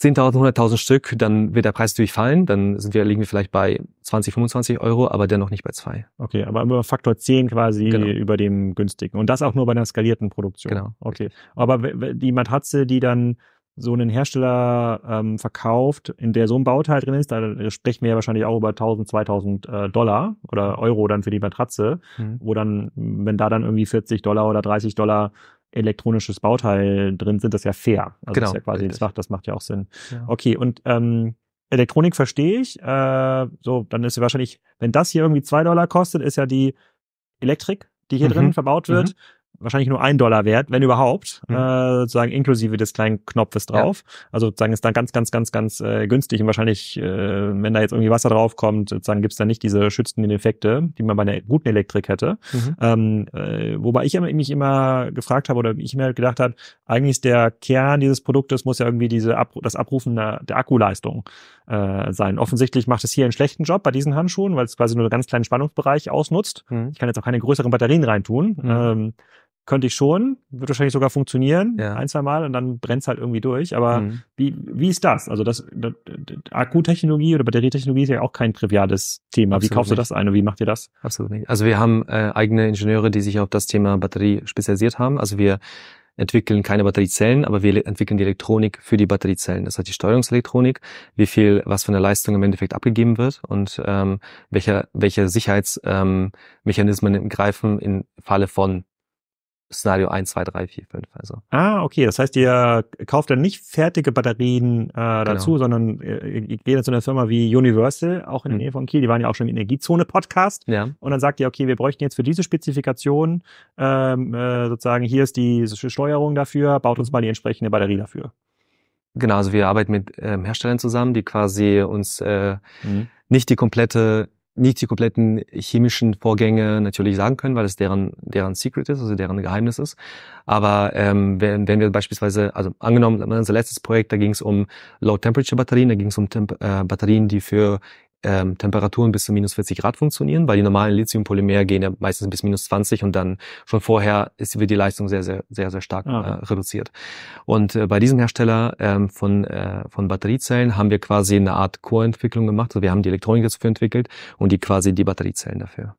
10.000, 100.000 Stück, dann wird der Preis natürlich fallen, dann sind wir, liegen wir vielleicht bei 20, 25 Euro, aber dennoch nicht bei zwei. Okay, aber über Faktor 10 quasi genau. über dem günstigen. Und das auch nur bei einer skalierten Produktion. Genau. Okay. Aber die Matratze, die dann so einen Hersteller ähm, verkauft, in der so ein Bauteil drin ist, da sprechen wir ja wahrscheinlich auch über 1000, 2000 äh, Dollar oder Euro dann für die Matratze, mhm. wo dann, wenn da dann irgendwie 40 Dollar oder 30 Dollar elektronisches Bauteil drin sind, das ist ja fair. Also genau, das, ist ja genau, quasi, das, macht, das macht ja auch Sinn. Ja. Okay, und ähm, Elektronik verstehe ich. Äh, so, dann ist ja wahrscheinlich, wenn das hier irgendwie zwei Dollar kostet, ist ja die Elektrik, die hier mhm. drin verbaut mhm. wird, mhm wahrscheinlich nur ein Dollar wert, wenn überhaupt, mhm. äh, sozusagen inklusive des kleinen Knopfes drauf. Ja. Also sozusagen ist dann ganz, ganz, ganz, ganz äh, günstig und wahrscheinlich, äh, wenn da jetzt irgendwie Wasser draufkommt, sozusagen gibt's dann nicht diese schützenden Effekte, die man bei einer guten Elektrik hätte. Mhm. Ähm, äh, wobei ich mich immer gefragt habe oder ich mir halt gedacht habe, eigentlich ist der Kern dieses Produktes muss ja irgendwie diese Ab das Abrufen der, der Akkuleistung äh, sein. Offensichtlich macht es hier einen schlechten Job bei diesen Handschuhen, weil es quasi nur einen ganz kleinen Spannungsbereich ausnutzt. Mhm. Ich kann jetzt auch keine größeren Batterien reintun. Mhm. Ähm, könnte ich schon, wird wahrscheinlich sogar funktionieren, ja. ein, zwei Mal und dann brennt's halt irgendwie durch. Aber mhm. wie, wie ist das? Also das, das, das Akkutechnologie oder Batterietechnologie ist ja auch kein triviales Thema. Absolut wie kaufst nicht. du das ein und wie macht ihr das? Absolut nicht. Also wir haben äh, eigene Ingenieure, die sich auf das Thema Batterie spezialisiert haben. Also wir entwickeln keine Batteriezellen, aber wir entwickeln die Elektronik für die Batteriezellen. Das heißt die Steuerungselektronik, wie viel, was von der Leistung im Endeffekt abgegeben wird und ähm, welche, welche Sicherheitsmechanismen ähm, greifen im Falle von Szenario 1, 2, 3, 4, 5. Also. Ah, okay. Das heißt, ihr kauft dann nicht fertige Batterien äh, dazu, genau. sondern ihr geht dann zu einer Firma wie Universal, auch in der hm. Nähe von Kiel. Die waren ja auch schon im Energiezone-Podcast. Ja. Und dann sagt ihr, okay, wir bräuchten jetzt für diese Spezifikation ähm, äh, sozusagen, hier ist die Steuerung dafür, baut uns mal die entsprechende Batterie dafür. Genau, also wir arbeiten mit ähm, Herstellern zusammen, die quasi uns äh, mhm. nicht die komplette nicht die kompletten chemischen Vorgänge natürlich sagen können, weil das deren, deren Secret ist, also deren Geheimnis ist. Aber ähm, wenn, wenn wir beispielsweise, also angenommen, unser letztes Projekt, da ging es um Low-Temperature-Batterien, da ging es um Temp äh, Batterien, die für ähm, Temperaturen bis zu minus 40 Grad funktionieren, weil die normalen Lithiumpolymer gehen ja meistens bis minus 20 und dann schon vorher ist, wird die Leistung sehr, sehr, sehr, sehr stark okay. Ah. äh, reduziert. Und äh, bei diesem Hersteller ähm, von, äh, von Batteriezellen haben wir quasi eine Art Co-Entwicklung gemacht. Also wir haben die Elektronik dafür entwickelt und die quasi die Batteriezellen dafür.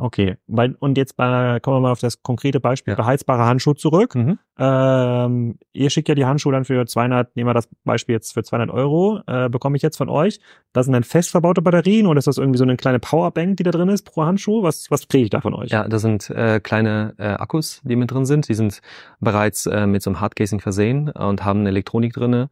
Okay, und jetzt bei, kommen wir mal auf das konkrete Beispiel ja. beheizbare Handschuhe zurück. Mhm. Ähm, ihr schickt ja die Handschuhe dann für 200, nehmen wir das Beispiel jetzt für 200 Euro, äh, bekomme ich jetzt von euch. Das sind dann fest verbaute Batterien oder ist das irgendwie so eine kleine Powerbank, die da drin ist pro Handschuh? Was, was kriege ich da von euch? Ja, das sind äh, kleine äh, Akkus, die mit drin sind. Die sind bereits äh, mit so einem Hardcasing versehen und haben eine Elektronik drinne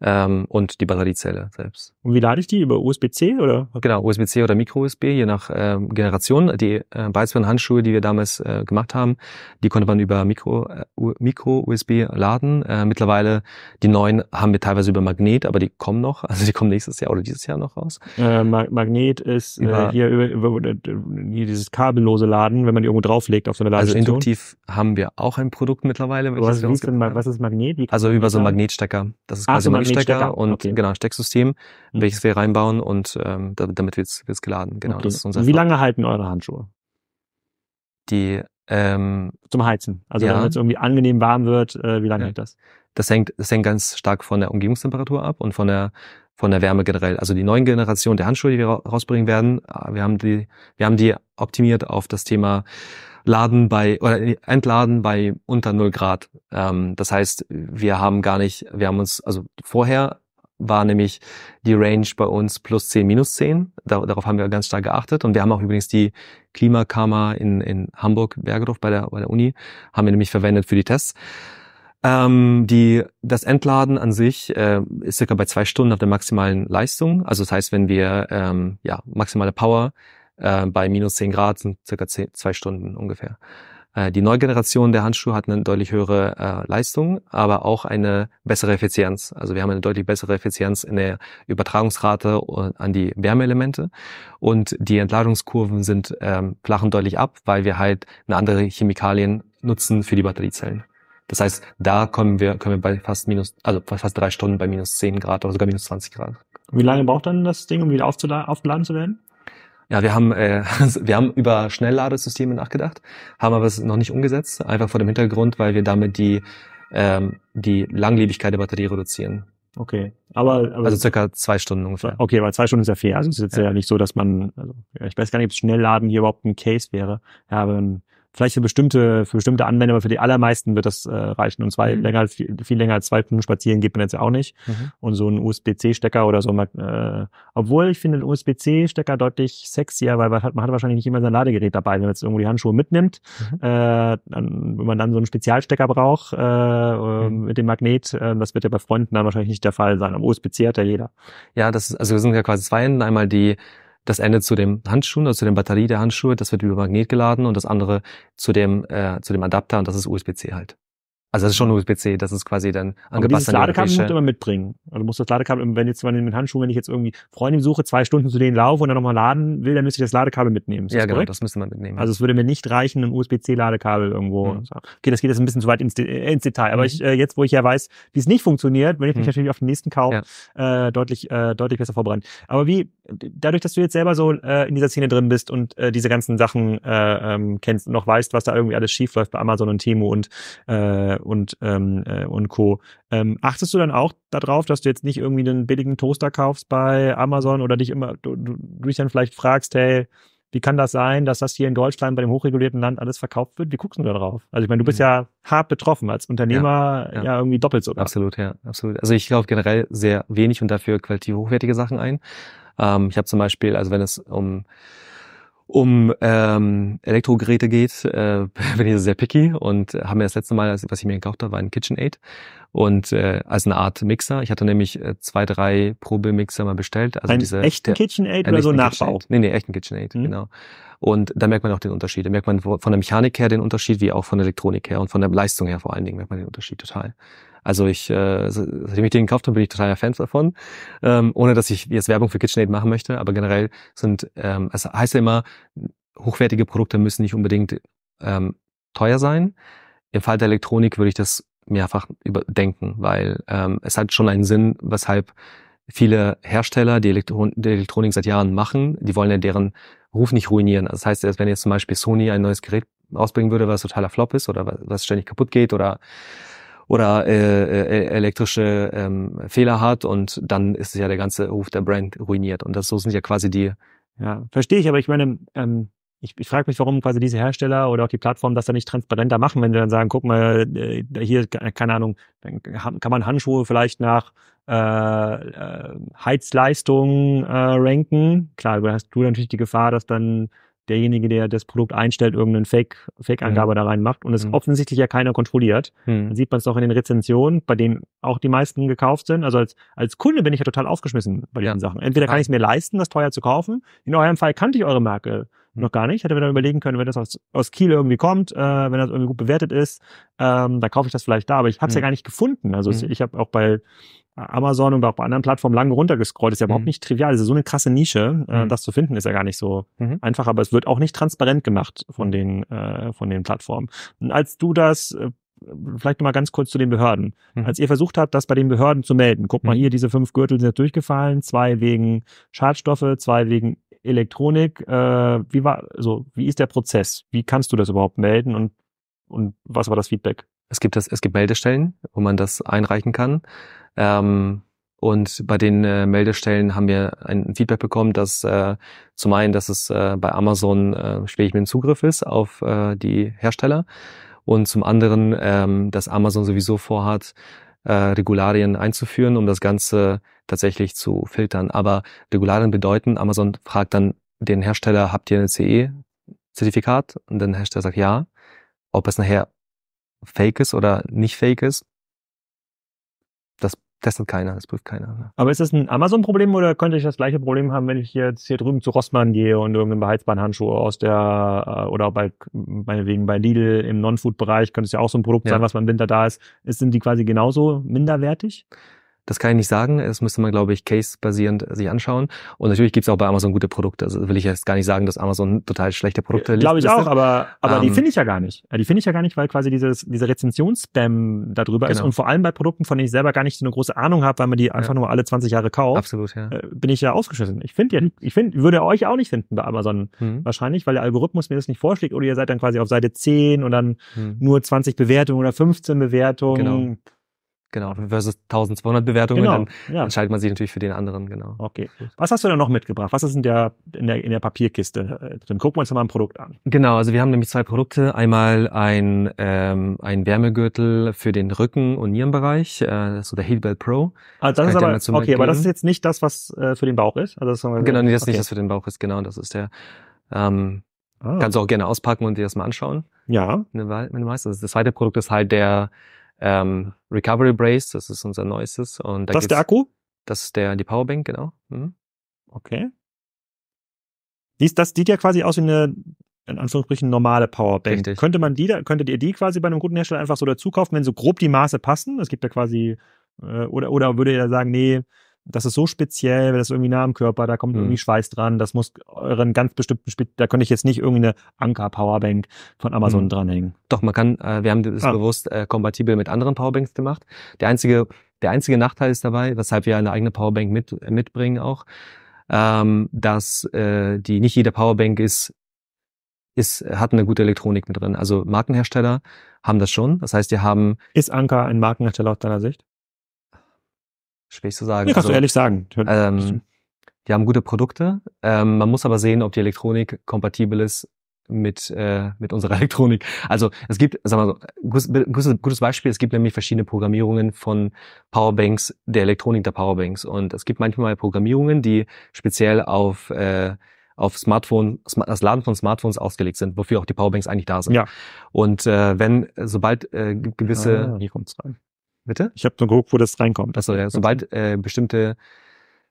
ähm, und die Batteriezelle selbst. Und wie lade ich die? Über USB-C oder? Genau, USB-C oder Micro-USB, je nach ähm, Generation. Die äh, Breitspann-Handschuhe, die wir damals äh, gemacht haben, die konnte man über Micro-USB äh, Micro laden. Äh, mittlerweile, die neuen haben wir teilweise über Magnet, aber die kommen noch, also die kommen nächstes Jahr oder dieses Jahr noch raus. Äh, Mag Magnet ist äh, über, äh, hier, über, über, äh, hier dieses kabellose Laden, wenn man die irgendwo drauflegt auf so eine also Ladestation. Also induktiv haben wir auch ein Produkt mittlerweile. Was ist, denn, was ist Magnet? also über so einen Magnetstecker. Das ist quasi Ach, so Stecker und okay. genau, Stecksystem, mhm. welches wir reinbauen und ähm, damit wird's es geladen. Genau, okay. das ist unser Wie lange halten eure Handschuhe? Die ähm, zum Heizen. Also ja. wenn es irgendwie angenehm warm wird, äh, wie lange ja. hält das? Das hängt, das hängt ganz stark von der Umgebungstemperatur ab und von der von der Wärme generell. Also die neuen Generation der Handschuhe, die wir rausbringen werden, äh, wir haben die, wir haben die optimiert auf das Thema laden bei oder entladen bei unter 0 Grad. Ähm, das heißt, wir haben gar nicht, wir haben uns, also vorher war nämlich die Range bei uns plus 10, minus 10. Da, darauf haben wir ganz stark geachtet. Und wir haben auch übrigens die Klimakammer in, in Hamburg, Bergedorf bei der, bei der Uni, haben wir nämlich verwendet für die Tests. Ähm, die, das Entladen an sich äh, ist circa bei zwei Stunden auf der maximalen Leistung. Also das heißt, wenn wir ähm, ja, maximale Power äh, bei minus 10 Grad sind circa 10, zwei Stunden ungefähr. Äh, die neue Generation der Handschuhe hat eine deutlich höhere äh, Leistung, aber auch eine bessere Effizienz. Also wir haben eine deutlich bessere Effizienz in der Übertragungsrate äh, an die Wärmeelemente und die Entladungskurven sind ähm, flachen deutlich ab, weil wir halt eine andere Chemikalien nutzen für die Batteriezellen. Das heißt, da kommen wir, können wir bei fast minus, also fast drei Stunden bei minus 10 Grad oder sogar minus 20 Grad. Wie lange braucht dann das Ding, um wieder aufzuladen, aufgeladen zu werden? Ja, wir haben, äh, wir haben über Schnellladesysteme nachgedacht, haben aber es noch nicht umgesetzt, einfach vor dem Hintergrund, weil wir damit die, ähm, die Langlebigkeit der Batterie reduzieren. Okay, aber, aber also circa zwei Stunden ungefähr. Okay, aber zwei Stunden ist ja fair. Also es ist jetzt ja. ja, nicht so, dass man, also ich weiß gar nicht, ob Schnellladen hier überhaupt ein Case wäre. Ja, aber Vielleicht für bestimmte, für bestimmte Anwender, aber für die allermeisten wird das äh, reichen. Und zwei mhm. länger, viel, viel, länger als zwei Stunden spazieren geht man jetzt ja auch nicht. Mhm. Und so ein USB-C-Stecker oder so, äh, obwohl ich finde den USB-C-Stecker deutlich sexier, weil man hat, man hat wahrscheinlich nicht immer sein Ladegerät dabei, wenn man jetzt irgendwo die Handschuhe mitnimmt. Mhm. Äh, dann, wenn man dann so einen Spezialstecker braucht äh, ähm, mhm. mit dem Magnet, äh, das wird ja bei Freunden dann wahrscheinlich nicht der Fall sein. Aber USB-C hat ja jeder. Ja, das ist, also wir sind ja quasi zwei Hände. Einmal die das Ende zu dem Handschuhen, also zu der Batterie der Handschuhe, das wird über Magnet geladen und das andere zu dem, äh, zu dem Adapter und das ist USB-C halt. Also das ist schon USB-C, das ist quasi dann angepasst Aber an die Ladekabel musst du immer mitbringen. Also du das Ladekabel, wenn jetzt wenn mit Handschuhen, wenn ich jetzt irgendwie Freundin suche, zwei Stunden zu denen laufe und dann nochmal laden will, dann müsste ich das Ladekabel mitnehmen. Ist ja, das genau, das müsste man mitnehmen. Also es würde mir nicht reichen, ein USB-C-Ladekabel irgendwo. Mhm. Okay, das geht jetzt ein bisschen zu weit ins, äh, ins Detail. Aber mhm. ich, äh, jetzt, wo ich ja weiß, wie es nicht funktioniert, wenn ich mich mhm. natürlich auf den nächsten Kauf ja. äh, deutlich, äh, deutlich besser vorbereitet. Aber wie, dadurch, dass du jetzt selber so äh, in dieser Szene drin bist und äh, diese ganzen Sachen äh, ähm, kennst und noch weißt, was da irgendwie alles schief läuft bei Amazon und Temu und äh, äh, und, ähm, äh, und Co. Ähm, achtest du dann auch darauf, dass du jetzt nicht irgendwie einen billigen Toaster kaufst bei Amazon oder dich immer, du, du dich dann vielleicht fragst, hey, wie kann das sein, dass das hier in Deutschland bei dem hochregulierten Land alles verkauft wird? Wie guckst du da drauf? Also ich meine, du bist mhm. ja hart betroffen als Unternehmer, ja, ja. ja irgendwie doppelt so. Absolut, ja, absolut. Also ich kaufe generell sehr wenig und dafür qualitativ hochwertige Sachen ein. Ähm, ich habe zum Beispiel, also wenn es um um ähm, Elektrogeräte geht, äh, bin ich sehr picky und haben mir das letzte Mal, was ich mir gekauft habe, war ein KitchenAid und äh, als eine Art Mixer. Ich hatte nämlich äh, zwei, drei Probemixer mal bestellt. Also ein diese, echten KitchenAid äh, oder so ein Nachbau? Nee, nee, echten KitchenAid, mhm. genau. Und da merkt man auch den Unterschied. Da merkt man von der Mechanik her den Unterschied, wie auch von der Elektronik her und von der Leistung her vor allen Dingen merkt man den Unterschied total. Also ich, äh, seitdem ich den gekauft habe, bin ich totaler Fan davon. Ähm, ohne dass ich jetzt Werbung für KitchenAid machen möchte, aber generell sind, ähm, es heißt ja immer, hochwertige Produkte müssen nicht unbedingt ähm, teuer sein. Im Fall der Elektronik würde ich das mehrfach überdenken, weil ähm, es hat schon einen Sinn, weshalb viele Hersteller die, Elektron die Elektronik seit Jahren machen. Die wollen ja deren Ruf nicht ruinieren. Das heißt, wenn jetzt zum Beispiel Sony ein neues Gerät ausbringen würde, was totaler Flop ist oder was ständig kaputt geht oder oder äh, äh, elektrische ähm, Fehler hat und dann ist ja der ganze Ruf der Brand ruiniert. Und das so sind ja quasi die. Ja, verstehe ich, aber ich meine, ähm, ich, ich frage mich, warum quasi diese Hersteller oder auch die Plattformen das dann nicht transparenter machen, wenn sie dann sagen, guck mal, äh, hier, keine Ahnung, dann kann man Handschuhe vielleicht nach äh, äh, Heizleistung äh, ranken. Klar, du hast du natürlich die Gefahr, dass dann derjenige, der das Produkt einstellt, irgendeine Fake, Fake-Angabe mhm. da reinmacht und es mhm. offensichtlich ja keiner kontrolliert. Mhm. Dann sieht man es auch in den Rezensionen, bei denen auch die meisten gekauft sind. Also als, als Kunde bin ich ja total aufgeschmissen bei diesen ja. Sachen. Entweder kann ich es mir leisten, das teuer zu kaufen. In eurem Fall kannte ich eure Marke mhm. noch gar nicht. Hätte mir dann überlegen können, wenn das aus, aus Kiel irgendwie kommt, äh, wenn das irgendwie gut bewertet ist, ähm, dann kaufe ich das vielleicht da. Aber ich habe es ja mhm. gar nicht gefunden. Also mhm. ich habe auch bei Amazon und auch bei anderen Plattformen lange runtergescrollt. Ist ja mhm. überhaupt nicht trivial. Das ist so eine krasse Nische. Äh, mhm. Das zu finden ist ja gar nicht so mhm. einfach, aber es wird auch nicht transparent gemacht von den, äh, von den Plattformen. Und als du das äh, Vielleicht nochmal ganz kurz zu den Behörden. Mhm. Als ihr versucht habt, das bei den Behörden zu melden, guck mal mhm. hier, diese fünf Gürtel sind jetzt durchgefallen, zwei wegen Schadstoffe, zwei wegen Elektronik. Äh, wie war, so, also, wie ist der Prozess? Wie kannst du das überhaupt melden und, und was war das Feedback? Es gibt das, es gibt Meldestellen, wo man das einreichen kann. Ähm, und bei den äh, Meldestellen haben wir ein Feedback bekommen, dass äh, zum einen, dass es äh, bei Amazon äh, schwierig mit dem Zugriff ist auf äh, die Hersteller und zum anderen, ähm, dass Amazon sowieso vorhat, äh, Regularien einzuführen, um das Ganze tatsächlich zu filtern. Aber Regularien bedeuten, Amazon fragt dann den Hersteller, habt ihr ein CE-Zertifikat? Und dann der Hersteller sagt ja. Ob es nachher fake ist oder nicht fake ist, das das keiner, das prüft keiner. Ne? Aber ist das ein Amazon-Problem oder könnte ich das gleiche Problem haben, wenn ich jetzt hier drüben zu Rossmann gehe und irgendeinen beheizbaren Handschuh aus der, äh, oder bei, meinetwegen bei Lidl im Non-Food-Bereich, könnte es ja auch so ein Produkt ja. sein, was man im Winter da ist. Sind die quasi genauso minderwertig? Das kann ich nicht sagen. Das müsste man, glaube ich, case-basierend sich anschauen. Und natürlich gibt es auch bei Amazon gute Produkte. Also will ich jetzt gar nicht sagen, dass Amazon total schlechte Produkte ja, Glaube ich auch, aber, aber ähm, die finde ich ja gar nicht. Die finde ich ja gar nicht, weil quasi dieses, diese Rezensionsspam darüber genau. ist. Und vor allem bei Produkten, von denen ich selber gar nicht so eine große Ahnung habe, weil man die einfach ja. nur alle 20 Jahre kauft. Absolut, ja. Äh, bin ich ja ausgeschlossen. Ich finde ja, ich finde, würde euch auch nicht finden bei Amazon. Mhm. Wahrscheinlich, weil der Algorithmus mir das nicht vorschlägt. Oder ihr seid dann quasi auf Seite 10 und dann mhm. nur 20 Bewertungen oder 15 Bewertungen. Genau. Genau, versus 1200 Bewertungen, genau, dann ja. entscheidet man sich natürlich für den anderen, genau. Okay. Was hast du denn noch mitgebracht? Was ist in der, in der, in der Papierkiste äh, drin? Gucken wir uns mal ein Produkt an. Genau, also wir haben nämlich zwei Produkte. Einmal ein, ähm, ein Wärmegürtel für den Rücken- und Nierenbereich, äh, so der Heatbell Pro. Also das, ist aber, okay, geben. aber das ist jetzt nicht das, was äh, für den Bauch ist? Also das wir, genau, nee, das okay. ist nicht das für den Bauch ist, genau, das ist der, ähm, ah. kannst du auch gerne auspacken und dir das mal anschauen. Ja. Wenn du weißt, also das zweite Produkt ist halt der, ähm, Recovery Brace, das ist unser neuestes. Und da das ist der Akku? Das ist der, die Powerbank, genau. Mhm. Okay. Dies, das sieht ja quasi aus wie eine, in Anführungsstrichen, normale Powerbank. Richtig. Könnte man die da, könntet ihr die quasi bei einem guten Hersteller einfach so dazu kaufen, wenn so grob die Maße passen? Es gibt ja quasi, äh, oder, oder würde ihr da sagen, nee, das ist so speziell, das ist irgendwie nah am Körper, da kommt mhm. irgendwie Schweiß dran, das muss euren ganz bestimmten, Spe da könnte ich jetzt nicht irgendeine Anker-Powerbank von Amazon mhm. dranhängen. Doch, man kann, äh, wir haben das ah. bewusst äh, kompatibel mit anderen Powerbanks gemacht. Der einzige, der einzige Nachteil ist dabei, weshalb wir eine eigene Powerbank mit, äh, mitbringen auch, ähm, dass äh, die nicht jede Powerbank ist ist, hat eine gute Elektronik mit drin. Also Markenhersteller haben das schon. Das heißt, die haben. Ist Anker ein Markenhersteller aus deiner Sicht? schwierig zu sagen. Ja, kannst also, du ehrlich sagen. Ähm, die haben gute Produkte. Ähm, man muss aber sehen, ob die Elektronik kompatibel ist mit, äh, mit unserer Elektronik. Also es gibt, sagen wir so, gutes, gutes, Beispiel, es gibt nämlich verschiedene Programmierungen von Powerbanks, der Elektronik der Powerbanks. Und es gibt manchmal Programmierungen, die speziell auf äh, auf Smartphone, das Laden von Smartphones ausgelegt sind, wofür auch die Powerbanks eigentlich da sind. Ja. Und äh, wenn, sobald äh, gewisse ah, Bitte? Ich habe nur geguckt, wo das reinkommt. Achso, ja. Sobald genau. äh, bestimmte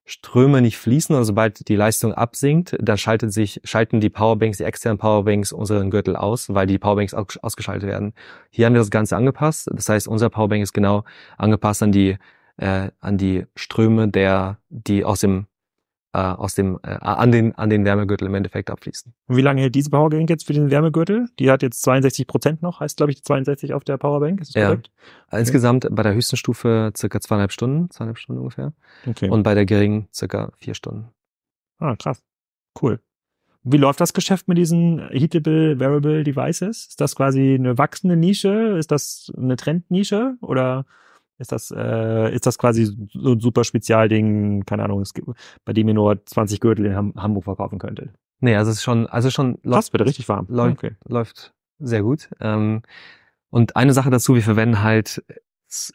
Ströme nicht fließen oder sobald die Leistung absinkt, dann schaltet sich, schalten die Powerbanks, die externen Powerbanks unseren Gürtel aus, weil die Powerbanks ausgeschaltet werden. Hier haben wir das Ganze angepasst. Das heißt, unser Powerbank ist genau angepasst an die, äh, an die Ströme der, die aus dem äh, aus dem, äh, an, den, an den Wärmegürtel im Endeffekt abfließen. Und wie lange hält diese Powerbank jetzt für den Wärmegürtel? Die hat jetzt 62 Prozent noch, heißt glaube ich 62 auf der Powerbank, ist das ja. korrekt? Also okay. Insgesamt bei der höchsten Stufe circa zweieinhalb Stunden, zweieinhalb Stunden ungefähr. Okay. Und bei der geringen circa vier Stunden. Ah, krass. Cool. Wie läuft das Geschäft mit diesen Heatable Wearable Devices? Ist das quasi eine wachsende Nische? Ist das eine Trendnische? Oder ist das, äh, ist das quasi so ein super Spezialding, keine Ahnung, es gibt, bei dem ihr nur 20 Gürtel in Ham Hamburg verkaufen könntet? Nee, also es ist schon, also schon läuft, bitte richtig warm. Läuft, okay. läuft sehr gut. Ähm, und eine Sache dazu, wir verwenden halt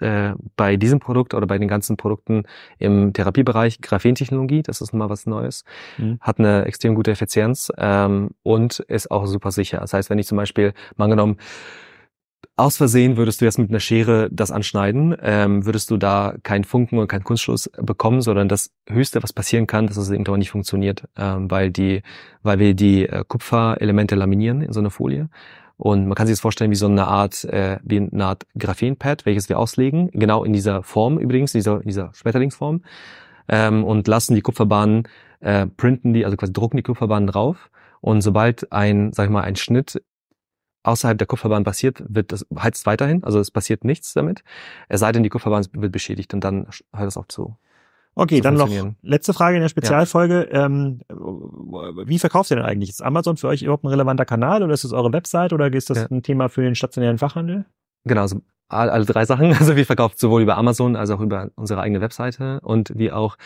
äh, bei diesem Produkt oder bei den ganzen Produkten im Therapiebereich Graphentechnologie, das ist mal was Neues, mhm. hat eine extrem gute Effizienz ähm, und ist auch super sicher. Das heißt, wenn ich zum Beispiel mal angenommen aus Versehen würdest du jetzt mit einer Schere das anschneiden, ähm, würdest du da keinen Funken und keinen Kunstschluss bekommen, sondern das Höchste, was passieren kann, dass es irgendwann nicht funktioniert, ähm, weil die, weil wir die äh, Kupferelemente laminieren in so einer Folie. Und man kann sich das vorstellen wie so eine Art, äh, wie eine Art Graphenpad, welches wir auslegen, genau in dieser Form übrigens, in dieser, in dieser Schmetterlingsform, ähm, und lassen die Kupferbahnen, äh, printen die, also quasi drucken die Kupferbahnen drauf. Und sobald ein, sag ich mal, ein Schnitt außerhalb der Kupferbahn passiert, wird das, heizt weiterhin, also es passiert nichts damit. Es sei denn, die Kupferbahn wird beschädigt und dann hört es auf zu. Okay, dann noch letzte Frage in der Spezialfolge. Ja. Ähm, wie verkauft ihr denn eigentlich? Ist Amazon für euch überhaupt ein relevanter Kanal oder ist es eure Website oder ist das ja. ein Thema für den stationären Fachhandel? Genau, also alle drei Sachen. Also wir verkaufen sowohl über Amazon als auch über unsere eigene Webseite und wie auch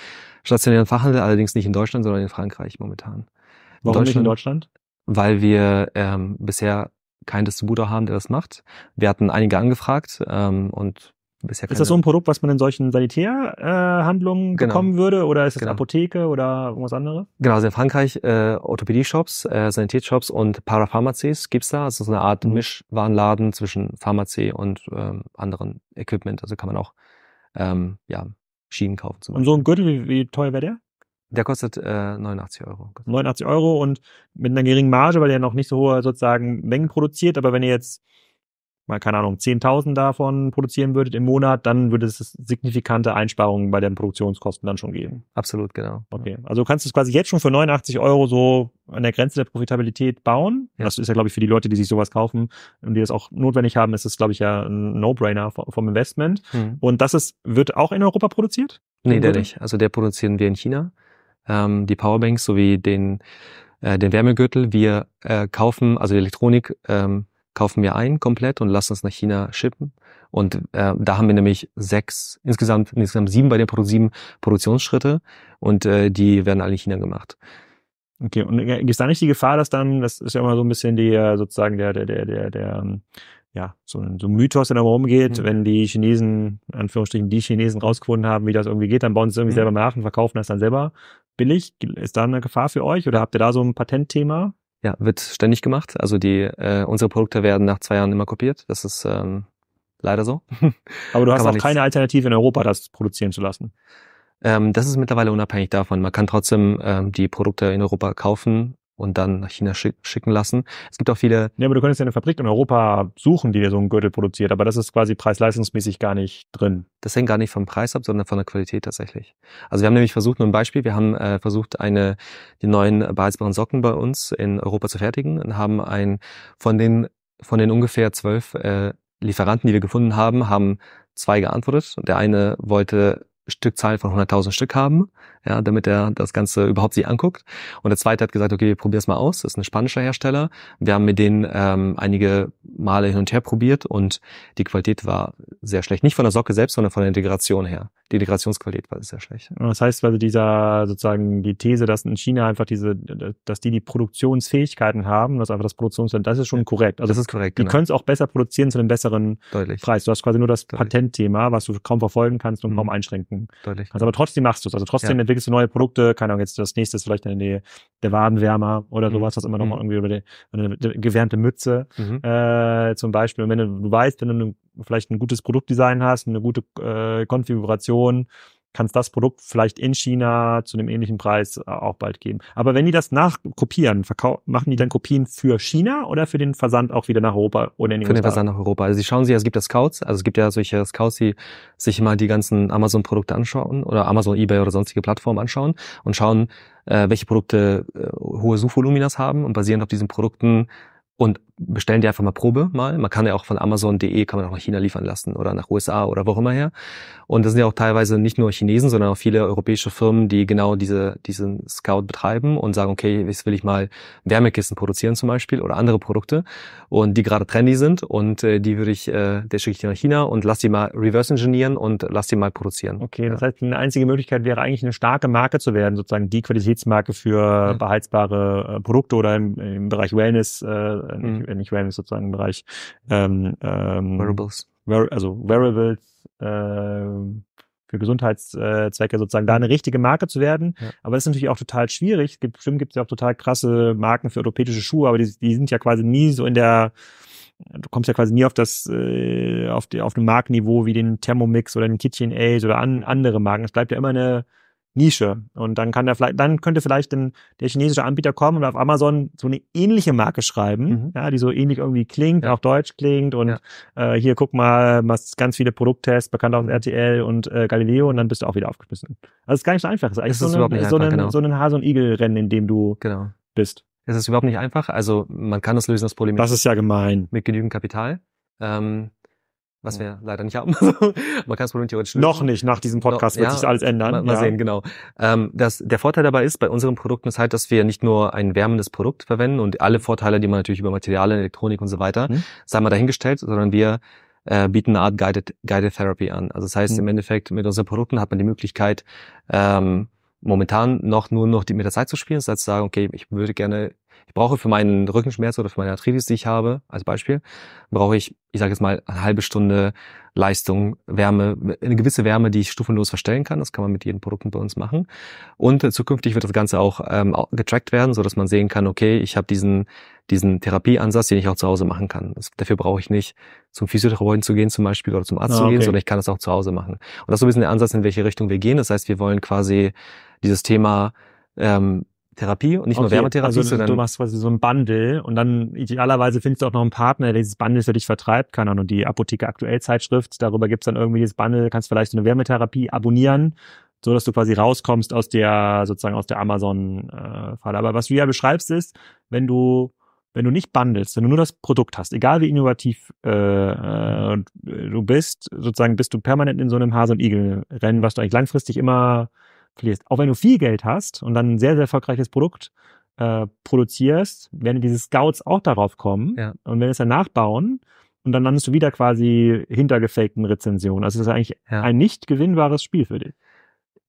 stationären Fachhandel, allerdings nicht in Deutschland, sondern in Frankreich momentan. Warum in nicht in Deutschland? Weil wir ähm, bisher keinen Distributor haben, der das macht. Wir hatten einige angefragt ähm, und bisher keine. Ist das so ein Produkt, was man in solchen Sanitärhandlungen äh, genau. bekommen würde oder ist das genau. Apotheke oder irgendwas anderes? Genau, also in Frankreich äh, Orthopädie-Shops, äh, Sanitätsshops und Parapharmacies gibt's da. Also so eine Art mhm. Mischwarenladen zwischen Pharmazie und ähm, anderen Equipment. Also kann man auch ähm, ja, Schienen kaufen. Zum Beispiel. und so ein Gürtel, wie, wie teuer wäre der? Der kostet äh, 89 Euro. 89 Euro und mit einer geringen Marge, weil der noch nicht so hohe sozusagen Mengen produziert. Aber wenn ihr jetzt mal, keine Ahnung, 10.000 davon produzieren würdet im Monat, dann würde es signifikante Einsparungen bei den Produktionskosten dann schon geben. Absolut, genau. Okay, also kannst du es quasi jetzt schon für 89 Euro so an der Grenze der Profitabilität bauen. Ja. Das ist ja, glaube ich, für die Leute, die sich sowas kaufen und die das auch notwendig haben, ist das, glaube ich, ja ein No-Brainer vom Investment. Mhm. Und das ist, wird auch in Europa produziert? Nee, der nicht. Also der produzieren wir in China ähm, die Powerbanks sowie den, äh, den Wärmegürtel. Wir äh, kaufen, also die Elektronik ähm, kaufen wir ein komplett und lassen es nach China schippen. Und äh, da haben wir nämlich sechs, insgesamt, insgesamt sieben bei den Produ sieben Produktionsschritte und äh, die werden alle in China gemacht. Okay, und äh, gibt da nicht die Gefahr, dass dann, das ist ja immer so ein bisschen die äh, sozusagen der, der, der, der, der ähm, ja, so ein, so ein Mythos, der da rumgeht, mhm. wenn die Chinesen, Anführungsstrichen, die Chinesen rausgefunden haben, wie das irgendwie geht, dann bauen sie es irgendwie mhm. selber nach und verkaufen das dann selber billig? Ist da eine Gefahr für euch oder habt ihr da so ein Patentthema? Ja, wird ständig gemacht. Also die äh, unsere Produkte werden nach zwei Jahren immer kopiert. Das ist ähm, leider so. Aber du hast auch nichts. keine Alternative in Europa, das produzieren zu lassen. Ähm, das ist mittlerweile unabhängig davon. Man kann trotzdem ähm, die Produkte in Europa kaufen, und dann nach China schicken lassen. Es gibt auch viele. Ja, aber du könntest ja eine Fabrik in Europa suchen, die dir so einen Gürtel produziert, aber das ist quasi preis-leistungsmäßig gar nicht drin. Das hängt gar nicht vom Preis ab, sondern von der Qualität tatsächlich. Also wir haben nämlich versucht, nur ein Beispiel, wir haben äh, versucht, eine, die neuen beheizbaren Socken bei uns in Europa zu fertigen und haben ein, von den, von den ungefähr zwölf äh, Lieferanten, die wir gefunden haben, haben zwei geantwortet. und Der eine wollte Stückzahl von 100.000 Stück haben, ja, damit er das Ganze überhaupt sich anguckt. Und der zweite hat gesagt, okay, wir probieren es mal aus. Das ist ein spanischer Hersteller. Wir haben mit denen ähm, einige Male hin und her probiert und die Qualität war sehr schlecht. Nicht von der Socke selbst, sondern von der Integration her. Die Integrationsqualität war sehr schlecht. Das heißt also dieser sozusagen die These, dass in China einfach diese, dass die die Produktionsfähigkeiten haben, dass einfach das Produktionsland, das ist schon ja, korrekt. Also das ist korrekt. Die genau. können es auch besser produzieren zu einem besseren Deutlich. Preis. Du hast quasi nur das Deutlich. Patentthema, was du kaum verfolgen kannst und mhm. kaum einschränken gucken Deutlich. kannst. Also, aber trotzdem machst du es. Also trotzdem ja. entwickelst du neue Produkte. Keine Ahnung, jetzt das nächste ist vielleicht in der, der Wadenwärmer oder mhm. sowas, mhm. was immer nochmal mhm. irgendwie über die, eine gewärmte Mütze mhm. äh, zum Beispiel. Und wenn du, du weißt, wenn du vielleicht ein gutes Produktdesign hast, eine gute äh, Konfiguration, kann es das Produkt vielleicht in China zu einem ähnlichen Preis äh, auch bald geben. Aber wenn die das nachkopieren, machen die dann Kopien für China oder für den Versand auch wieder nach Europa oder in den Für den Versand nach Europa. Also sie schauen sich, es gibt ja Scouts, also es gibt ja solche Scouts, die sich mal die ganzen Amazon-Produkte anschauen oder Amazon, Ebay oder sonstige Plattformen anschauen und schauen, äh, welche Produkte äh, hohe Suchvoluminas haben und basierend auf diesen Produkten und bestellen die einfach mal Probe mal. Man kann ja auch von Amazon.de kann man auch nach China liefern lassen oder nach USA oder wo auch immer her. Und das sind ja auch teilweise nicht nur Chinesen, sondern auch viele europäische Firmen, die genau diese, diesen Scout betreiben und sagen, okay, jetzt will ich mal Wärmekissen produzieren zum Beispiel oder andere Produkte und die gerade trendy sind und äh, die würde ich, äh, der schicke ich nach China und lass die mal reverse engineeren und lass die mal produzieren. Okay, das heißt, eine einzige Möglichkeit wäre eigentlich eine starke Marke zu werden, sozusagen die Qualitätsmarke für mhm. beheizbare äh, Produkte oder im, im Bereich Wellness äh, mhm nicht Wearables sozusagen im Bereich ähm, ähm, Wearables. Wear, also Wearables, äh, für Gesundheitszwecke sozusagen da eine richtige Marke zu werden. Ja. Aber das ist natürlich auch total schwierig. Es gibt, bestimmt gibt es ja auch total krasse Marken für orthopädische Schuhe, aber die, die sind ja quasi nie so in der, du kommst ja quasi nie auf das, äh, auf, die, auf dem Markenniveau wie den Thermomix oder den Kitchen Aid oder an, andere Marken. Es bleibt ja immer eine Nische. Und dann kann der vielleicht, dann könnte vielleicht ein, der chinesische Anbieter kommen und auf Amazon so eine ähnliche Marke schreiben, mhm. ja, die so ähnlich irgendwie klingt, ja. auch deutsch klingt und ja. äh, hier guck mal, machst ganz viele Produkttests, bekannt aus mhm. RTL und äh, Galileo und dann bist du auch wieder aufgeschmissen. Also es ist gar nicht so einfach. Es ist eigentlich so, eine, einfach, ein, genau. so ein Hase- und Igel-Rennen, in dem du genau. bist. Es ist überhaupt nicht einfach. Also man kann das lösen, das Problem. Das ist ja gemein. Mit genügend Kapital. Ähm, was wir leider nicht haben. Also, man kann es Problem theoretisch Noch nicht, nach diesem Podcast no, wird ja, sich alles ändern. Mal, mal ja. sehen, genau. Ähm, das, der Vorteil dabei ist, bei unseren Produkten ist halt, dass wir nicht nur ein wärmendes Produkt verwenden und alle Vorteile, die man natürlich über Materialien, Elektronik und so weiter, mhm. sei mal dahingestellt, sondern wir äh, bieten eine Art Guided, Guided Therapy an. Also das heißt mhm. im Endeffekt, mit unseren Produkten hat man die Möglichkeit, ähm, momentan noch nur noch die, mit der Zeit zu spielen, das heißt zu sagen, okay, ich würde gerne ich brauche für meinen Rückenschmerz oder für meine Arthritis, die ich habe, als Beispiel, brauche ich, ich sage jetzt mal, eine halbe Stunde Leistung, Wärme, eine gewisse Wärme, die ich stufenlos verstellen kann. Das kann man mit jedem Produkt bei uns machen. Und äh, zukünftig wird das Ganze auch ähm, getrackt werden, so dass man sehen kann, okay, ich habe diesen diesen Therapieansatz, den ich auch zu Hause machen kann. Das, dafür brauche ich nicht zum Physiotherapeuten zu gehen zum Beispiel oder zum Arzt ah, zu gehen, sondern ich kann das auch zu Hause machen. Und das ist so ein bisschen der Ansatz, in welche Richtung wir gehen. Das heißt, wir wollen quasi dieses Thema ähm, Therapie und nicht nur Wärmetherapie, also sondern. Du machst quasi so ein Bundle und dann idealerweise findest du auch noch einen Partner, der dieses Bundle für dich vertreibt. Keine Ahnung, die Apotheke aktuell Zeitschrift, darüber gibt's dann irgendwie dieses Bundle, kannst vielleicht so eine Wärmetherapie abonnieren, so dass du quasi rauskommst aus der, sozusagen aus der Amazon-Falle. Äh, Aber was du ja beschreibst ist, wenn du wenn du nicht bundelst, wenn du nur das Produkt hast, egal wie innovativ äh, äh du bist, sozusagen bist du permanent in so einem Hase- und Igel-Rennen, was du eigentlich langfristig immer verlierst. Auch wenn du viel Geld hast und dann ein sehr, sehr erfolgreiches Produkt äh, produzierst, werden diese Scouts auch darauf kommen ja. und werden es dann nachbauen und dann landest du wieder quasi hinter gefakten Rezensionen. Also das ist eigentlich ja. ein nicht gewinnbares Spiel für dich.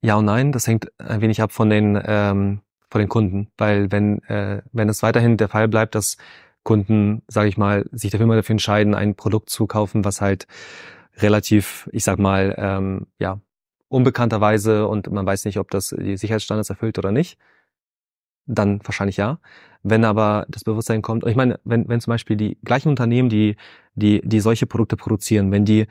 Ja und nein, das hängt ein wenig ab von den ähm, von den Kunden, weil wenn äh, wenn es weiterhin der Fall bleibt, dass Kunden, sage ich mal, sich dafür immer dafür entscheiden, ein Produkt zu kaufen, was halt relativ, ich sag mal, ähm, ja unbekannterweise und man weiß nicht, ob das die Sicherheitsstandards erfüllt oder nicht, dann wahrscheinlich ja. Wenn aber das Bewusstsein kommt, ich meine, wenn, wenn zum Beispiel die gleichen Unternehmen, die, die, die solche Produkte produzieren, wenn die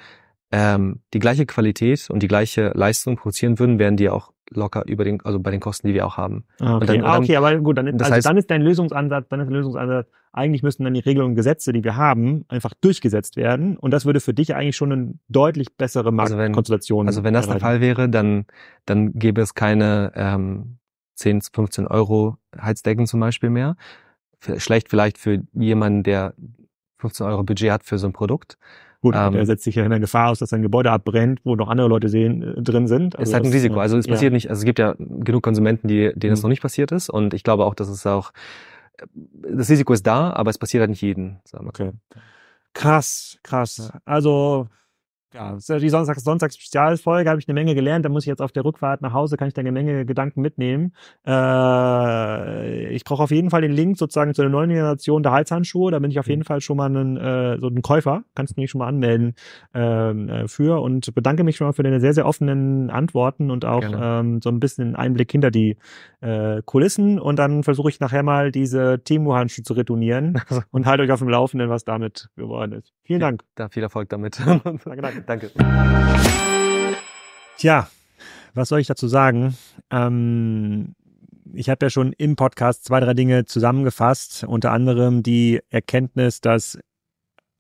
ähm, die gleiche Qualität und die gleiche Leistung produzieren würden, wären die auch locker über den, also bei den Kosten, die wir auch haben. Ah, okay, dann, ah, okay aber gut, dann, also heißt, dann ist dein Lösungsansatz, dann ist der Lösungsansatz, eigentlich müssten dann die Regelungen und Gesetze, die wir haben, einfach durchgesetzt werden. Und das würde für dich eigentlich schon eine deutlich bessere also Marktkonstellation. Also also wenn das erreichen. der Fall wäre, dann, dann gäbe es keine ähm, 10, 15 Euro Heizdecken zum Beispiel mehr. Schlecht vielleicht für jemanden, der 15 Euro Budget hat für so ein Produkt. Gut, ähm, er setzt sich ja in der Gefahr aus, dass sein Gebäude abbrennt, wo noch andere Leute sehen, äh, drin sind. Also ist halt ein also Risiko. Also es ja. passiert nicht, also es gibt ja genug Konsumenten, die, denen es mhm. noch nicht passiert ist. Und ich glaube auch, dass es auch, das Risiko ist da, aber es passiert halt nicht jeden. Sagen wir. Okay. Krass, krass. Also Genau. Ja, so die Sonntags Sonntagsspezialfolge habe ich eine Menge gelernt. Da muss ich jetzt auf der Rückfahrt nach Hause, kann ich da eine Menge Gedanken mitnehmen. Äh, ich brauche auf jeden Fall den Link sozusagen zu der neuen Generation der Halshandschuhe. Da bin ich auf mhm. jeden Fall schon mal einen, äh, so ein Käufer. Kannst du mich schon mal anmelden ähm, äh, für und bedanke mich schon mal für deine sehr, sehr offenen Antworten und auch ähm, so ein bisschen Einblick hinter die äh, Kulissen. Und dann versuche ich nachher mal diese timo handschuhe zu retournieren und halte euch auf dem Laufenden, was damit geworden ist. Vielen Dank. Ja, viel Erfolg damit. danke. Danke. Tja, was soll ich dazu sagen? Ähm, ich habe ja schon im Podcast zwei, drei Dinge zusammengefasst, unter anderem die Erkenntnis, dass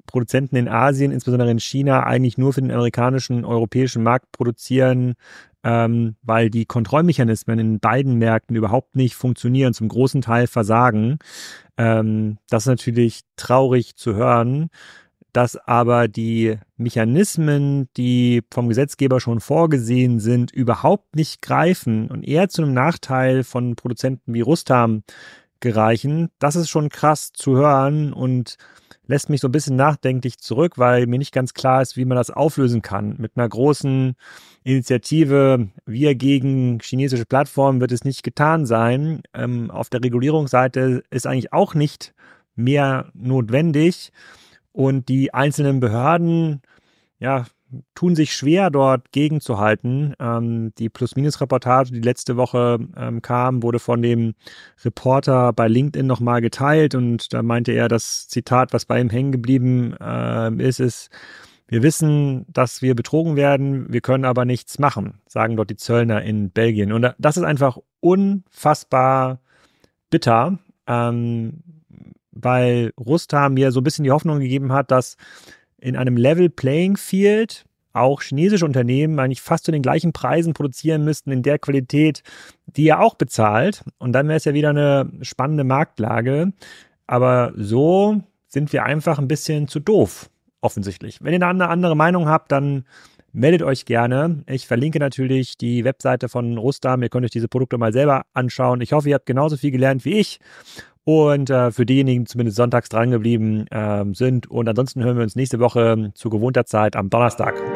Produzenten in Asien, insbesondere in China, eigentlich nur für den amerikanischen, europäischen Markt produzieren, ähm, weil die Kontrollmechanismen in beiden Märkten überhaupt nicht funktionieren, zum großen Teil versagen. Ähm, das ist natürlich traurig zu hören dass aber die Mechanismen, die vom Gesetzgeber schon vorgesehen sind, überhaupt nicht greifen und eher zu einem Nachteil von Produzenten wie Rustam gereichen, das ist schon krass zu hören und lässt mich so ein bisschen nachdenklich zurück, weil mir nicht ganz klar ist, wie man das auflösen kann. Mit einer großen Initiative Wir gegen chinesische Plattformen wird es nicht getan sein. Ähm, auf der Regulierungsseite ist eigentlich auch nicht mehr notwendig. Und die einzelnen Behörden, ja, tun sich schwer, dort gegenzuhalten. Ähm, die Plus-Minus-Reportage, die letzte Woche ähm, kam, wurde von dem Reporter bei LinkedIn nochmal geteilt und da meinte er, das Zitat, was bei ihm hängen geblieben äh, ist, ist, wir wissen, dass wir betrogen werden, wir können aber nichts machen, sagen dort die Zöllner in Belgien. Und das ist einfach unfassbar bitter. Ähm, weil Rusta mir so ein bisschen die Hoffnung gegeben hat, dass in einem Level Playing Field auch chinesische Unternehmen eigentlich fast zu den gleichen Preisen produzieren müssten in der Qualität, die er auch bezahlt. Und dann wäre es ja wieder eine spannende Marktlage. Aber so sind wir einfach ein bisschen zu doof, offensichtlich. Wenn ihr da eine andere Meinung habt, dann meldet euch gerne. Ich verlinke natürlich die Webseite von Rustam. Ihr könnt euch diese Produkte mal selber anschauen. Ich hoffe, ihr habt genauso viel gelernt wie ich und äh, für diejenigen, die zumindest sonntags drangeblieben äh, sind. Und ansonsten hören wir uns nächste Woche zu gewohnter Zeit am Donnerstag.